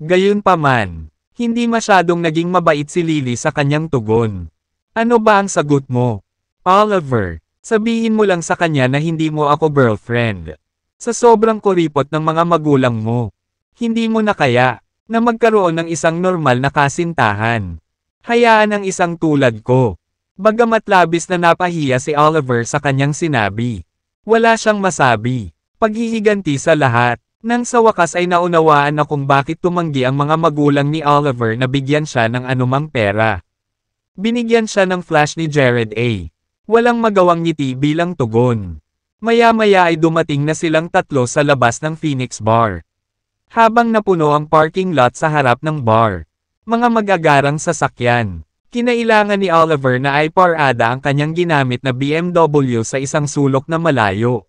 Gayunpaman, hindi masyadong naging mabait si Lily sa kanyang tugon. Ano ba ang sagot mo? Oliver, sabihin mo lang sa kanya na hindi mo ako girlfriend. Sa sobrang kuripot ng mga magulang mo, hindi mo na kaya na magkaroon ng isang normal na kasintahan. Hayaan ang isang tulad ko. Bagamat labis na napahiya si Oliver sa kanyang sinabi. Wala siyang masabi. Paghihiganti sa lahat. Nang sa wakas ay naunawaan na kung bakit tumanggi ang mga magulang ni Oliver na bigyan siya ng anumang pera. Binigyan siya ng flash ni Jared A. Walang magawang ngiti bilang tugon. Maya-maya ay dumating na silang tatlo sa labas ng Phoenix Bar. Habang napuno ang parking lot sa harap ng bar. Mga mag-agarang sasakyan. Kinailangan ni Oliver na ay parada ang kanyang ginamit na BMW sa isang sulok na malayo.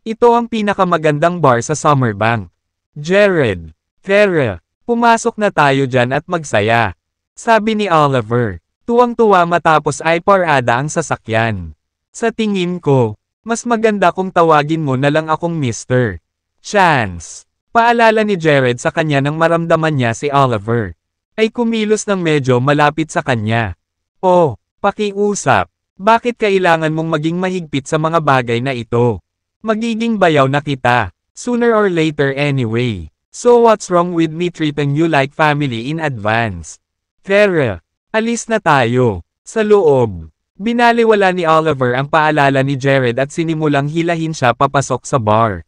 Ito ang pinakamagandang bar sa Summerbank. Jared, Tara, pumasok na tayo dyan at magsaya. Sabi ni Oliver, tuwang-tuwa matapos ay parada ang sasakyan. Sa tingin ko, mas maganda kung tawagin mo na lang akong Mr. Chance. Paalala ni Jared sa kanya nang maramdaman niya si Oliver. Ay kumilos ng medyo malapit sa kanya. Oh, pakiusap. Bakit kailangan mong maging mahigpit sa mga bagay na ito? Magiging bayaw na kita. Sooner or later anyway. So what's wrong with me treating you like family in advance? Tara, alis na tayo. Sa loob. Binaliwala ni Oliver ang paalala ni Jared at sinimulang hilahin siya papasok sa bar.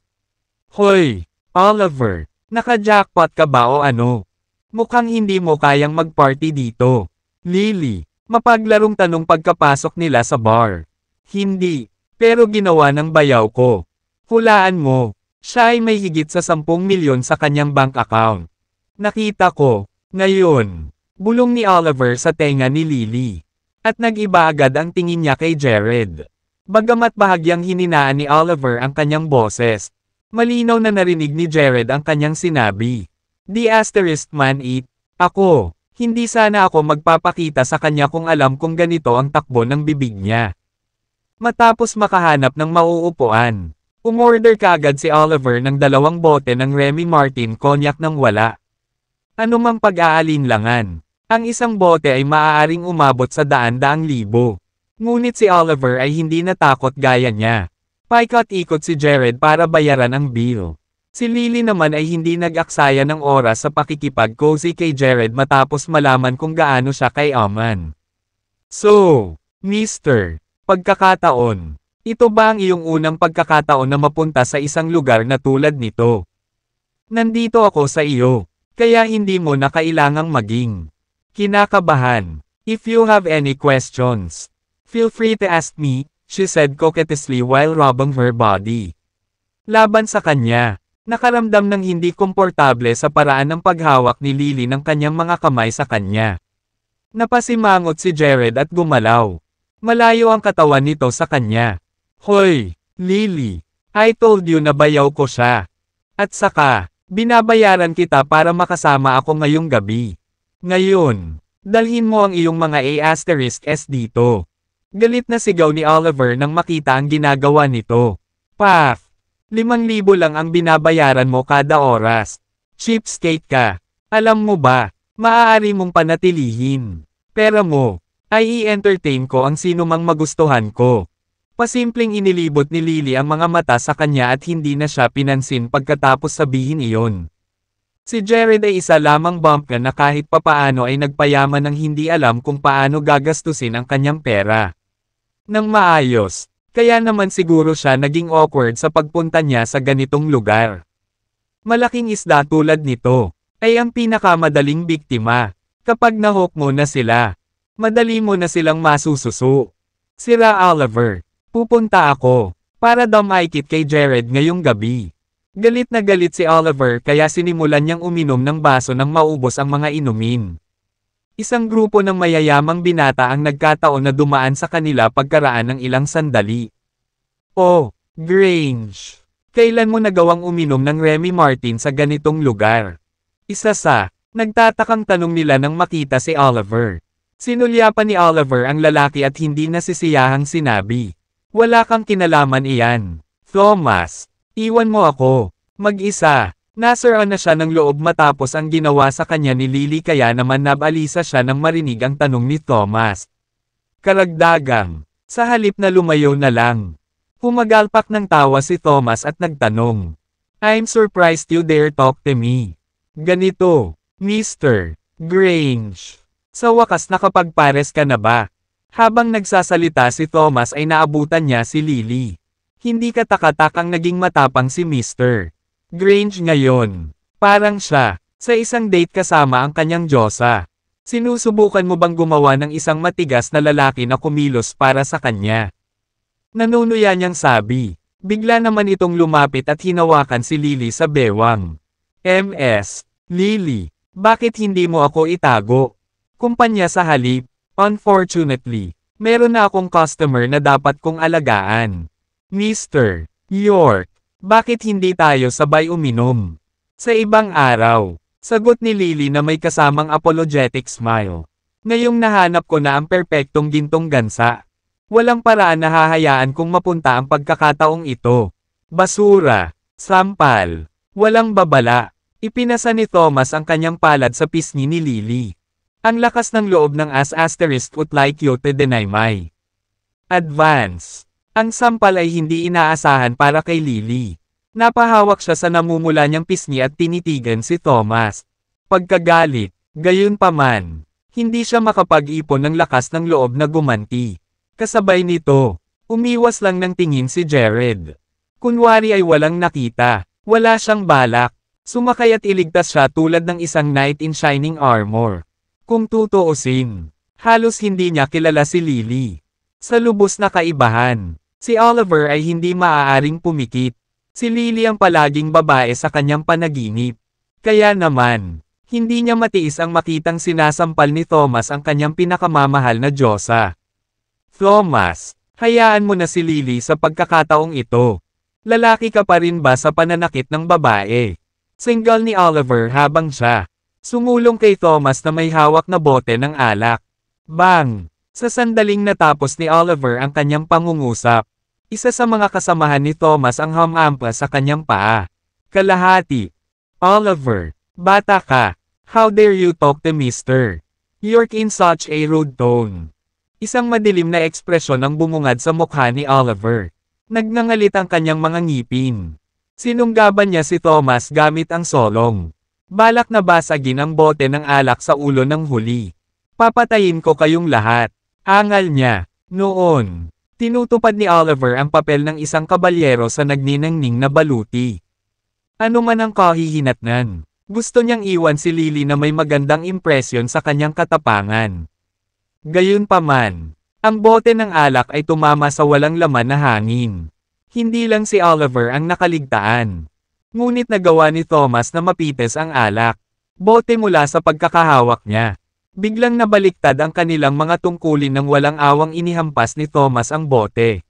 Hoy, Oliver, naka-jackpot ka ba o ano? Mukhang hindi mo kayang mag-party dito. Lily, mapaglarong tanong pagkapasok nila sa bar. Hindi, pero ginawa ng bayaw ko. Hulaan mo, siya ay may higit sa 10 milyon sa kanyang bank account. Nakita ko, ngayon, bulong ni Oliver sa tenga ni Lily. At nag-iba agad ang tingin niya kay Jared. Bagamat bahagyang hininaan ni Oliver ang kanyang boses, malinaw na narinig ni Jared ang kanyang sinabi. The asterisk man it, ako, hindi sana ako magpapakita sa kanya kung alam kung ganito ang takbo ng bibig niya. Matapos makahanap ng mauupuan, umorder kaagad si Oliver ng dalawang bote ng Remy Martin cognac ng wala. Anumang pag-aalinlangan, ang isang bote ay maaaring umabot sa daan-daang libo. Ngunit si Oliver ay hindi natakot gaya niya. Paikot-ikot si Jared para bayaran ang bill. Si Lily naman ay hindi nag-aksaya ng oras sa pakikipag-cozy kay Jared matapos malaman kung gaano siya kay Aman. So, Mr. Pagkakataon. Ito ba ang iyong unang pagkakataon na mapunta sa isang lugar na tulad nito? Nandito ako sa iyo. Kaya hindi mo na kailangang maging kinakabahan. If you have any questions, feel free to ask me, she said coquettishly while rubbing her body. Laban sa kanya. Nakaramdam ng hindi komportable sa paraan ng paghawak ni Lily ng kanyang mga kamay sa kanya. Napasimangot si Jared at gumalaw. Malayo ang katawan nito sa kanya. Hoy, Lily, I told you na bayaw ko siya. At saka, binabayaran kita para makasama ako ngayong gabi. Ngayon, dalhin mo ang iyong mga A asterisk S dito. Galit na sigaw ni Oliver nang makita ang ginagawa nito. Paf! Limang libo lang ang binabayaran mo kada oras. Cheapskate ka. Alam mo ba, maaari mong panatilihin. Pera mo, ay i-entertain ko ang sino mang magustuhan ko. Pasimpleng inilibot ni Lily ang mga mata sa kanya at hindi na siya pinansin pagkatapos sabihin iyon. Si Jared ay isa lamang bump na, kahit papaano ay nagpayaman ng hindi alam kung paano gagastusin ang kanyang pera. Nang maayos, kaya naman siguro siya naging awkward sa pagpunta niya sa ganitong lugar. Malaking isda tulad nito, ay ang pinakamadaling biktima, kapag nahok mo na sila madali mo na silang masususo. Sira Oliver, pupunta ako, para daw maikit kay Jared ngayong gabi. Galit na galit si Oliver kaya sinimulan niyang uminom ng baso nang maubos ang mga inumin. Isang grupo ng mayayamang binata ang nagkataon na dumaan sa kanila pagkaraan ng ilang sandali. Oh, Grange! Kailan mo nagawang uminom ng Remy Martin sa ganitong lugar? Isa sa, nagtatakang tanong nila nang makita si Oliver. Sinulyapan ni Oliver ang lalaki at hindi nasisiyahang sinabi. Wala kang kinalaman iyan. Thomas, iwan mo ako. Mag-isa. Nasiraan na siya ng loob matapos ang ginawa sa kanya ni Lily kaya naman nabalisa siya nang marinig ang tanong ni Thomas. Karagdagang, sa halip na lumayo na lang. Humagalpak ng tawa si Thomas at nagtanong. I'm surprised you dare talk to me. Ganito, Mr. Grange. Sa wakas nakapagpares ka na ba? Habang nagsasalita si Thomas ay naabutan niya si Lily. Hindi katakatakang naging matapang si Mr. Grange ngayon. Parang siya, sa isang date kasama ang kanyang Diyosa. Sinusubukan mo bang gumawa ng isang matigas na lalaki na kumilos para sa kanya? Nanunuya niyang sabi. Bigla naman itong lumapit at hinawakan si Lily sa bewang. MS. Lily, bakit hindi mo ako itago? kumpanya sa halip. Unfortunately, meron na akong customer na dapat kong alagaan. Mr. York, bakit hindi tayo sabay uminom? Sa ibang araw, sagot ni Lily na may kasamang apologetic smile. Ngayong nahanap ko na ang perpektong gintong gansa. Walang paraan na hahayaan kung mapunta ang pagkakataong ito. Basura, sampal, walang babala. Ipinasa ni Thomas ang kanyang palad sa pisngi ni Lily. Ang lakas ng loob ng as asterisk like you to deny denaymay. Advance. Ang sampal ay hindi inaasahan para kay Lily. Napahawak siya sa namumula niyang pisngi at tinitigan si Thomas. Pagkagalit, gayunpaman, hindi siya makapag-ipon ng lakas ng loob na gumanti. Kasabay nito, umiwas lang ng tingin si Jared. Kunwari ay walang nakita, wala siyang balak, sumakay at iligtas siya tulad ng isang knight in shining armor. Kung tutuusin, halos hindi niya kilala si Lily. Sa lubos na kaibahan, si Oliver ay hindi maaaring pumikit. Si Lily ang palaging babae sa kanyang panaginip. Kaya naman, hindi niya matiis ang makitang sinasampal ni Thomas ang kanyang pinakamamahal na Diyosa. Thomas, hayaan mo na si Lily sa pagkakataong ito. Lalaki ka pa rin ba sa pananakit ng babae? Single ni Oliver habang siya Sumulong kay Thomas na may hawak na bote ng alak. Bang! Sa sandaling natapos ni Oliver ang kanyang pangungusap. Isa sa mga kasamahan ni Thomas ang hamampa sa kanyang paa. Kalahati. Oliver, bata ka. How dare you talk to mister? York in such a rude tone. Isang madilim na ekspresyon ang bumungad sa mukha ni Oliver. Nagnangalit ang kanyang mga ngipin. Sinunggaban niya si Thomas gamit ang solong. Balak na basagin ang bote ng alak sa ulo ng huli. Papatayin ko kayong lahat. Angal niya. Noon, tinutupad ni Oliver ang papel ng isang kabalyero sa nagninangning na baluti. Ano man ang kahihinatnan, gusto niyang iwan si Lily na may magandang impresyon sa kanyang katapangan. Gayunpaman, ang bote ng alak ay tumama sa walang laman na hangin. Hindi lang si Oliver ang nakaligtaan. Ngunit nagawa ni Thomas na mapites ang alak. Bote mula sa pagkakahawak niya. Biglang nabaliktad ang kanilang mga tungkulin nang walang awang inihampas ni Thomas ang bote.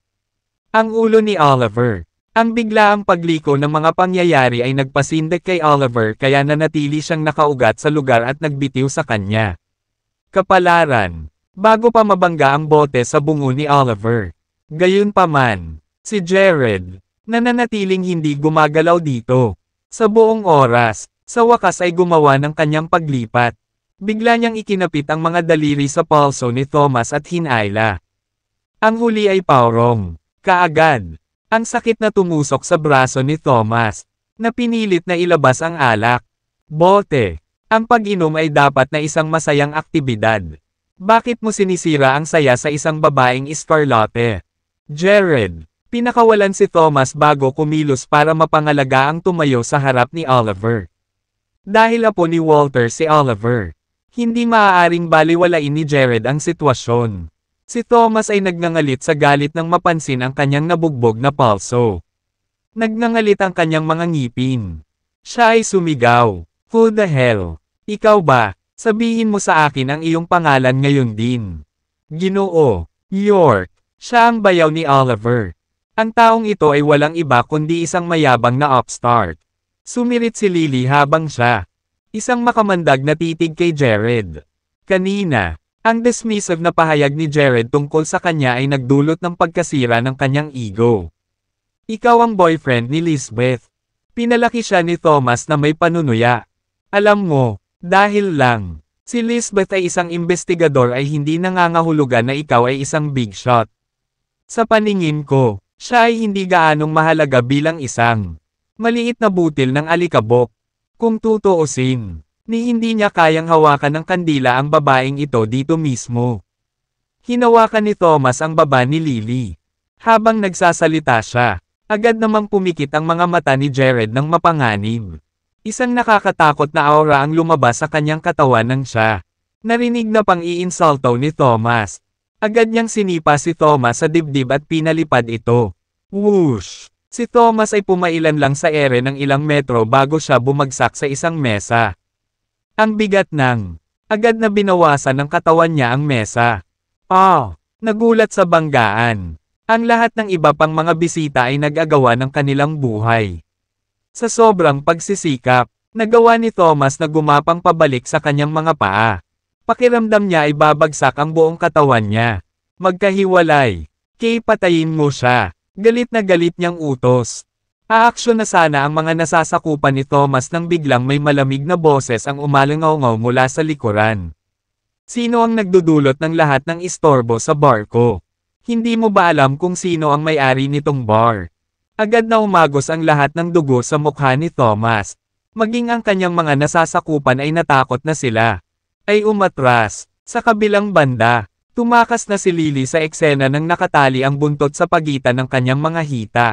Ang ulo ni Oliver. Ang biglaang pagliko ng mga pangyayari ay nagpasindek kay Oliver kaya nanatili siyang nakaugat sa lugar at nagbitiw sa kanya. Kapalaran. Bago pa mabangga ang bote sa bungo ni Oliver. Gayunpaman, si Jared, nananatiling hindi gumagalaw dito. Sa buong oras, sa wakas ay gumawa ng kanyang paglipat. Bigla niyang ikinapit ang mga daliri sa palso ni Thomas at Hinayla. Ang huli ay paurong. Kaagad. Ang sakit na tumusok sa braso ni Thomas, na pinilit na ilabas ang alak. Bote. Ang pag-inom ay dapat na isang masayang aktibidad. Bakit mo sinisira ang saya sa isang babaeng Scarlate? Jared. Pinakawalan si Thomas bago kumilos para mapangalaga ang tumayo sa harap ni Oliver. Dahil apo ni Walter si Oliver. Hindi maaaring baliwalain ni Jared ang sitwasyon. Si Thomas ay nagnangalit sa galit nang mapansin ang kanyang nabugbog na palso. Nagnangalit ang kanyang mga ngipin. Siya ay sumigaw. Who the hell? Ikaw ba? Sabihin mo sa akin ang iyong pangalan ngayon din. Ginoo, York. Siya ang bayaw ni Oliver. Ang taong ito ay walang iba kundi isang mayabang na upstart. Sumirit si Lily habang siya. Isang makamandag na titig kay Jared. Kanina, ang dismissive na pahayag ni Jared tungkol sa kanya ay nagdulot ng pagkasira ng kanyang ego. Ikaw ang boyfriend ni Lisbeth. Pinalaki siya ni Thomas na may panunuya. Alam mo, dahil lang, si Lisbeth ay isang investigador ay hindi nangangahulugan na ikaw ay isang big shot. Sa paningin ko, siya ay hindi gaanong mahalaga bilang isang maliit na butil ng alikabok. Kung tutuusin, ni hindi niya kayang hawakan ng kandila ang babaeng ito dito mismo. Hinawakan ni Thomas ang baba ni Lily. Habang nagsasalita siya, agad namang pumikit ang mga mata ni Jared ng mapanganib. Isang nakakatakot na aura ang lumabas sa kanyang katawan nang siya. Narinig na pang-iinsalto ni Thomas, Agad niyang sinipa si Thomas sa dibdib at pinalipad ito. Whoosh! Si Thomas ay pumailan lang sa ere ng ilang metro bago siya bumagsak sa isang mesa. Ang bigat ng agad na binawasan ng katawan niya ang mesa. Oh! Nagulat sa banggaan. Ang lahat ng iba pang mga bisita ay nag-agawa ng kanilang buhay. Sa sobrang pagsisikap, nagawa ni Thomas na gumapang pabalik sa kanyang mga paa. Pakiramdam niya ay babagsak ang buong katawan niya. Magkahiwalay. Kay patayin mo siya. Galit na galit niyang utos. Aaksyon na sana ang mga nasasakupan ni Thomas nang biglang may malamig na boses ang umalangaw mula sa likuran. Sino ang nagdudulot ng lahat ng istorbo sa bar ko? Hindi mo ba alam kung sino ang may-ari nitong bar? Agad na umagos ang lahat ng dugo sa mukha ni Thomas. Maging ang kanyang mga nasasakupan ay natakot na sila ay umatras. Sa kabilang banda, tumakas na si Lily sa eksena ng nakatali ang buntot sa pagitan ng kanyang mga hita.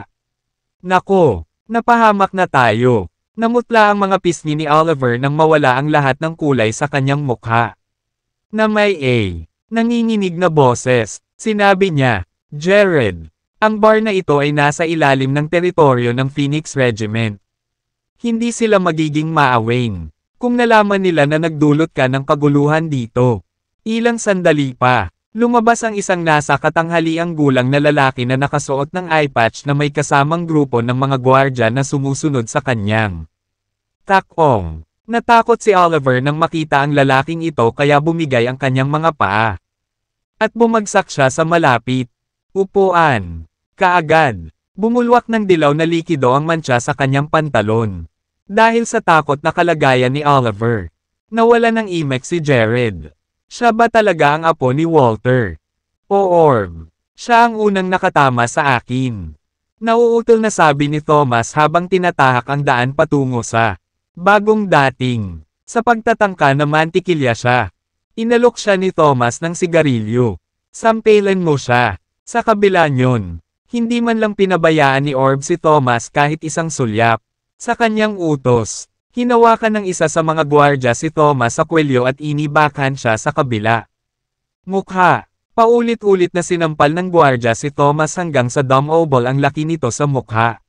Nako, napahamak na tayo. Namutla ang mga pisngi ni Oliver nang mawala ang lahat ng kulay sa kanyang mukha. Na may A. Nanginginig na boses, sinabi niya, Jared, ang bar na ito ay nasa ilalim ng teritoryo ng Phoenix Regiment. Hindi sila magiging maawain. Kung nalaman nila na nagdulot ka ng kaguluhan dito. Ilang sandali pa, lumabas ang isang nasa katanghaliang gulang na lalaki na nakasuot ng eye patch na may kasamang grupo ng mga gwardya na sumusunod sa kanyang. Takong. Natakot si Oliver nang makita ang lalaking ito kaya bumigay ang kanyang mga paa. At bumagsak siya sa malapit. Upuan. Kaagad. Bumulwak ng dilaw na likido ang mancha sa kanyang pantalon. Dahil sa takot na kalagayan ni Oliver. Nawala ng imek si Jared. Siya ba talaga ang apo ni Walter? O Orb? Siya ang unang nakatama sa akin. Nauutol na sabi ni Thomas habang tinatahak ang daan patungo sa bagong dating. Sa pagtatangka na mantikilya siya. Inalok siya ni Thomas ng sigarilyo. Sampelan mo siya. Sa kabila niyon, hindi man lang pinabayaan ni Orb si Thomas kahit isang sulyap. Sa kanyang utos, hinawakan ng isa sa mga gwardya si Thomas sa kwelyo at inibakan siya sa kabila. Mukha, paulit-ulit na sinampal ng gwardya si Thomas hanggang sa domobol ang laki nito sa mukha.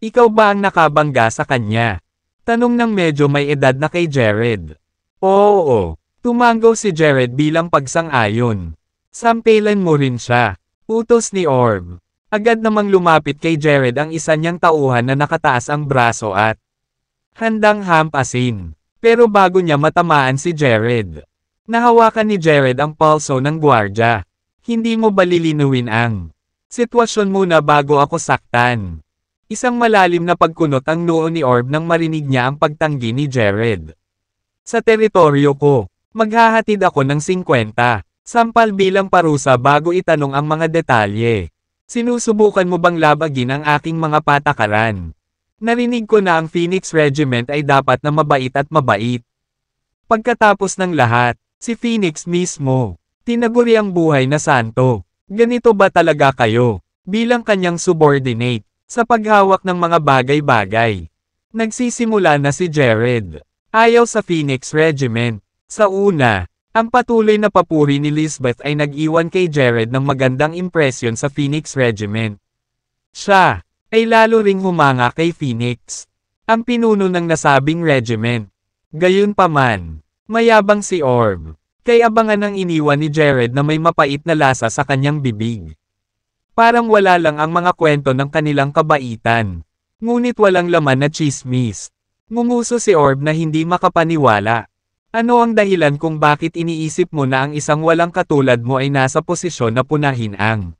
Ikaw ba ang nakabangga sa kanya? Tanong ng medyo may edad na kay Jared. Oo, tumanggo si Jared bilang pagsang-ayon. Sampelan mo rin siya. Utos ni Orb. Agad namang lumapit kay Jared ang isa niyang tauhan na nakataas ang braso at handang hampasin. Pero bago niya matamaan si Jared, nahawakan ni Jared ang pulso ng gwardya. Hindi mo balilinuin ang sitwasyon muna bago ako saktan. Isang malalim na pagkunot ang noo ni Orb nang marinig niya ang pagtanggi ni Jared. Sa teritoryo ko, maghahatid ako ng 50. Sampal bilang parusa bago itanong ang mga detalye. Sinusubukan mo bang labagin ang aking mga patakaran? Narinig ko na ang Phoenix Regiment ay dapat na mabait at mabait. Pagkatapos ng lahat, si Phoenix mismo, tinaguri ang buhay na santo. Ganito ba talaga kayo, bilang kanyang subordinate, sa paghawak ng mga bagay-bagay? Nagsisimula na si Jared. Ayaw sa Phoenix Regiment. Sa una, ang patuloy na papuri ni Lisbeth ay nag-iwan kay Jared ng magandang impresyon sa Phoenix Regiment. Siya, ay lalo ring humanga kay Phoenix, ang pinuno ng nasabing regiment. Gayunpaman, mayabang si Orb, kay abangan ang iniwan ni Jared na may mapait na lasa sa kanyang bibig. Parang wala lang ang mga kwento ng kanilang kabaitan, ngunit walang laman na chismis. Munguso si Orb na hindi makapaniwala. Ano ang dahilan kung bakit iniisip mo na ang isang walang katulad mo ay nasa posisyon na punahin ang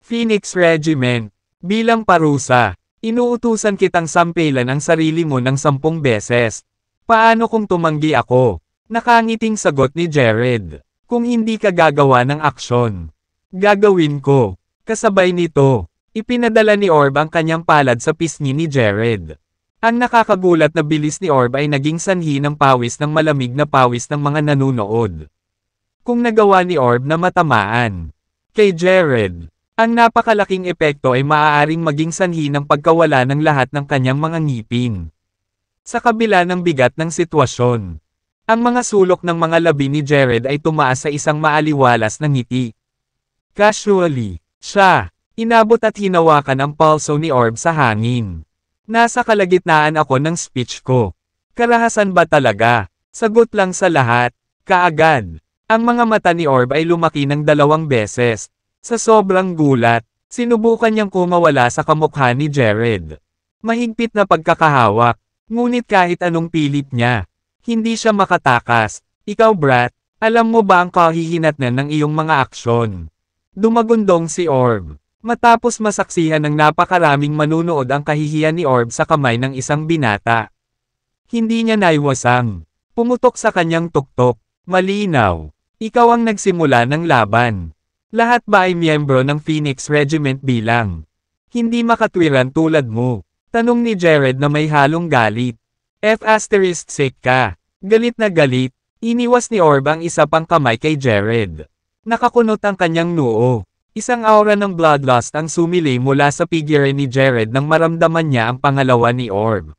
Phoenix Regiment? Bilang parusa, inuutusan kitang sampelan ang sarili mo ng sampung beses. Paano kung tumanggi ako? Nakangiting sagot ni Jared. Kung hindi ka gagawa ng aksyon. Gagawin ko. Kasabay nito, ipinadala ni Orb ang kanyang palad sa pisngi ni Jared. Ang nakakagulat na bilis ni Orb ay naging sanhi ng pawis ng malamig na pawis ng mga nanunood. Kung nagawa ni Orb na matamaan kay Jared, ang napakalaking epekto ay maaaring maging sanhi ng pagkawala ng lahat ng kanyang mga ngipin. Sa kabila ng bigat ng sitwasyon, ang mga sulok ng mga labi ni Jared ay tumaas sa isang maaliwalas na ngiti. Casually, siya, inabot at hinawakan ang palso ni Orb sa hangin. Nasa kalagitnaan ako ng speech ko. Karahasan ba talaga? Sagot lang sa lahat, kaagad. Ang mga mata ni Orb ay lumaki ng dalawang beses. Sa sobrang gulat, sinubukan niyang kumawala sa kamukha ni Jared. Mahigpit na pagkakahawak, ngunit kahit anong pilit niya, hindi siya makatakas. Ikaw brat, alam mo ba ang kahihinatnan ng iyong mga aksyon? Dumagundong si Orb. Matapos masaksihan ng napakaraming manunood ang kahihiyan ni Orb sa kamay ng isang binata. Hindi niya naiwasang. Pumutok sa kanyang tuktok. Malinaw. Ikaw ang nagsimula ng laban. Lahat ba ay miyembro ng Phoenix Regiment bilang? Hindi makatwiran tulad mo. Tanong ni Jared na may halong galit. F asterisk sick ka. Galit na galit. Iniwas ni Orb ang isa pang kamay kay Jared. Nakakunot ang kanyang noo. Isang aura ng bloodlust ang sumili mula sa figure ni Jared nang maramdaman niya ang pangalawa ni Orb.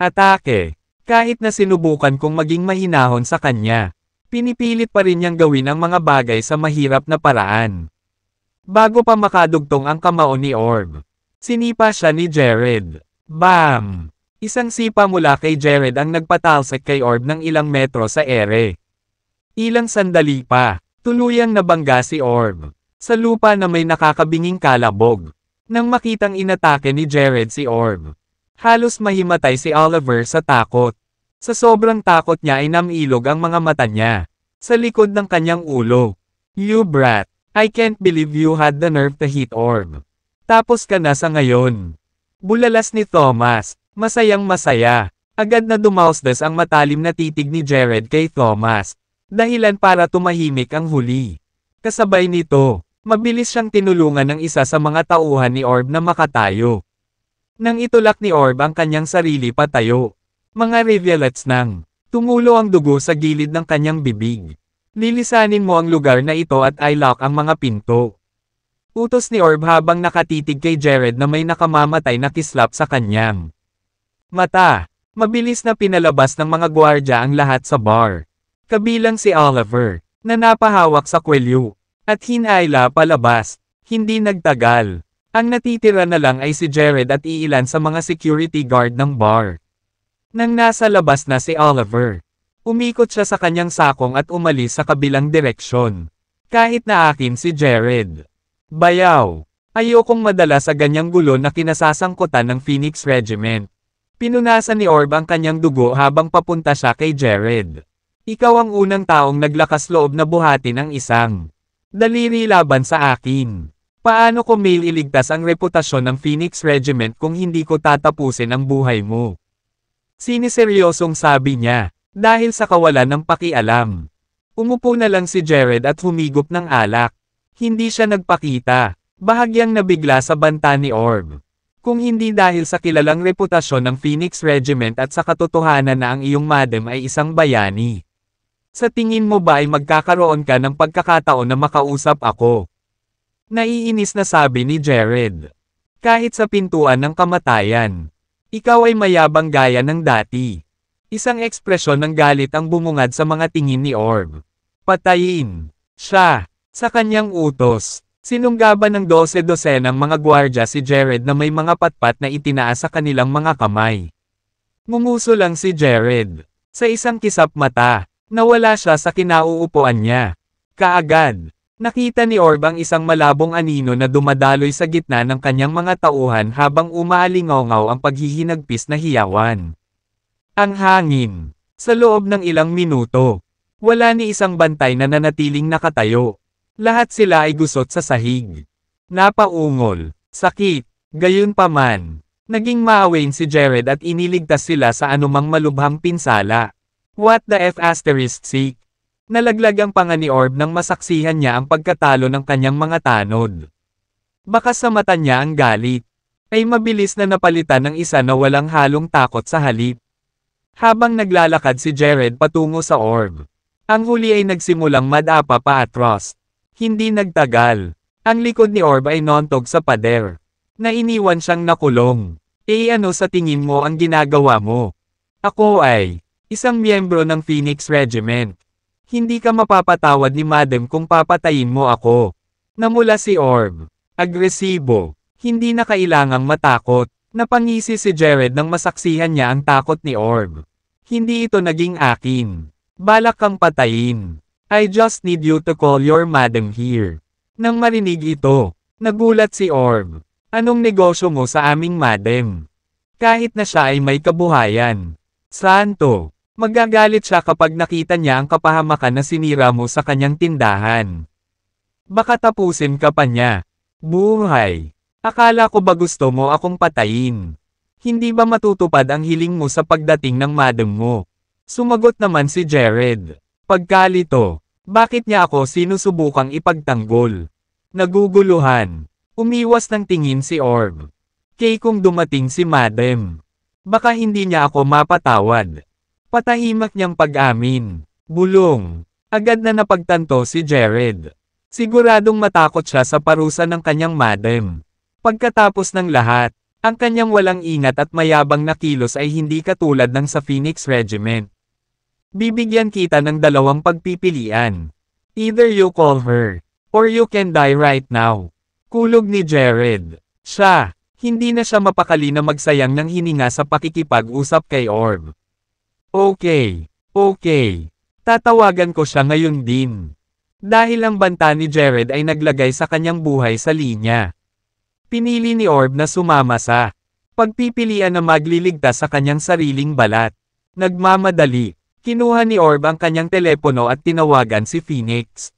Atake! Kahit na sinubukan kong maging mahinahon sa kanya, pinipilit pa rin niyang gawin ang mga bagay sa mahirap na paraan. Bago pa makadugtong ang kamao ni Orb, sinipa siya ni Jared. Bam! Isang sipa mula kay Jared ang nagpatalsik kay Orb ng ilang metro sa ere. Ilang sandali pa, tuluyang nabangga si Orb sa lupa na may nakakabinging kalabog. Nang makitang inatake ni Jared si Orb. Halos mahimatay si Oliver sa takot. Sa sobrang takot niya ay namilog ang mga mata niya. Sa likod ng kanyang ulo. You brat, I can't believe you had the nerve to hit Orb. Tapos ka na sa ngayon. Bulalas ni Thomas, masayang masaya. Agad na dumausdas ang matalim na titig ni Jared kay Thomas. Dahilan para tumahimik ang huli. Kasabay nito, Mabilis siyang tinulungan ng isa sa mga tauhan ni Orb na makatayo. Nang itulak ni Orb ang kanyang sarili patayo. Mga rivulets nang tumulo ang dugo sa gilid ng kanyang bibig. Lilisanin mo ang lugar na ito at i-lock ang mga pinto. Utos ni Orb habang nakatitig kay Jared na may nakamamatay na kislap sa kanyang mata. Mabilis na pinalabas ng mga gwardya ang lahat sa bar. Kabilang si Oliver, na napahawak sa kwelyo. At hinayla palabas. Hindi nagtagal. Ang natitira na lang ay si Jared at iilan sa mga security guard ng bar. Nang nasa labas na si Oliver, umikot siya sa kanyang sakong at umalis sa kabilang direksyon. Kahit na akin si Jared. Bayaw. Ayokong madala sa ganyang gulo na kinasasangkutan ng Phoenix Regiment. Pinunasan ni Orb ang kanyang dugo habang papunta siya kay Jared. Ikaw ang unang taong naglakas loob na buhatin ang isang Daliri laban sa akin. Paano ko mail iligtas ang reputasyon ng Phoenix Regiment kung hindi ko tatapusin ang buhay mo? Siniseryosong sabi niya, dahil sa kawalan ng pakialam. Umupo na lang si Jared at humigop ng alak. Hindi siya nagpakita, bahagyang nabigla sa banta ni Orb. Kung hindi dahil sa kilalang reputasyon ng Phoenix Regiment at sa katotohanan na ang iyong madam ay isang bayani, sa tingin mo ba ay magkakaroon ka ng pagkakataon na makausap ako? Naiinis na sabi ni Jared. Kahit sa pintuan ng kamatayan, ikaw ay mayabang gaya ng dati. Isang ekspresyon ng galit ang bumungad sa mga tingin ni Orb. Patayin! Siya! Sa kanyang utos, sinunggaban ng dose-dosenang mga gwardya si Jared na may mga patpat na itinaas sa kanilang mga kamay. Ngumuso lang si Jared. Sa isang kisap mata, Nawala siya sa kinauupuan niya. Kaagad, nakita ni Orbang isang malabong anino na dumadaloy sa gitna ng kanyang mga tauhan habang umaalingaw ang paghihinagpis na hiyawan. Ang hangin, sa loob ng ilang minuto, wala ni isang bantay na nanatiling nakatayo. Lahat sila ay gusot sa sahig. Napaungol, sakit, gayon pa man. Naging maawain si Jared at iniligtas sila sa anumang malubhang pinsala. What the F asterisk seek? Nalaglag ang panga ni Orb nang masaksihan niya ang pagkatalo ng kanyang mga tanod. Baka sa mata niya ang galit. Ay mabilis na napalitan ng isa na walang halong takot sa halip. Habang naglalakad si Jared patungo sa Orb. Ang huli ay nagsimulang madapa pa at Ross. Hindi nagtagal. Ang likod ni Orb ay nontog sa pader. Nainiwan siyang nakulong. E ano sa tingin mo ang ginagawa mo? Ako ay, Isang miyembro ng Phoenix Regiment. Hindi ka mapapatawad ni Madam kung papatayin mo ako. Namula si Orb. Agresibo. Hindi na kailangang matakot. Napangisi si Jared nang masaksihan niya ang takot ni Orb. Hindi ito naging akin. Balak kang patayin. I just need you to call your madam here. Nang marinig ito, nagulat si Orb. Anong negosyo mo sa aming madam? Kahit na siya ay may kabuhayan. Santo, Magagalit siya kapag nakita niya ang kapahamakan na sinira mo sa kanyang tindahan. Baka tapusin ka pa niya. Buhay! Akala ko ba gusto mo akong patayin? Hindi ba matutupad ang hiling mo sa pagdating ng madam mo? Sumagot naman si Jared. Pagkalito, bakit niya ako sinusubukang ipagtanggol? Naguguluhan. Umiwas ng tingin si Orb. Kay kung dumating si Madam. Baka hindi niya ako mapatawad. Patahimik niyang pag-amin. Bulong. Agad na napagtanto si Jared. Siguradong matakot siya sa parusa ng kanyang madam. Pagkatapos ng lahat, ang kanyang walang ingat at mayabang na kilos ay hindi katulad ng sa Phoenix Regiment. Bibigyan kita ng dalawang pagpipilian. Either you call her, or you can die right now. Kulog ni Jared. Siya, hindi na siya mapakali na magsayang ng hininga sa pakikipag-usap kay Orb. Okay. Okay. Tatawagan ko siya ngayon din. Dahil ang banta ni Jared ay naglagay sa kanyang buhay sa linya. Pinili ni Orb na sumama sa pagpipilian na magliligtas sa kanyang sariling balat. Nagmamadali, kinuha ni Orb ang kanyang telepono at tinawagan si Phoenix.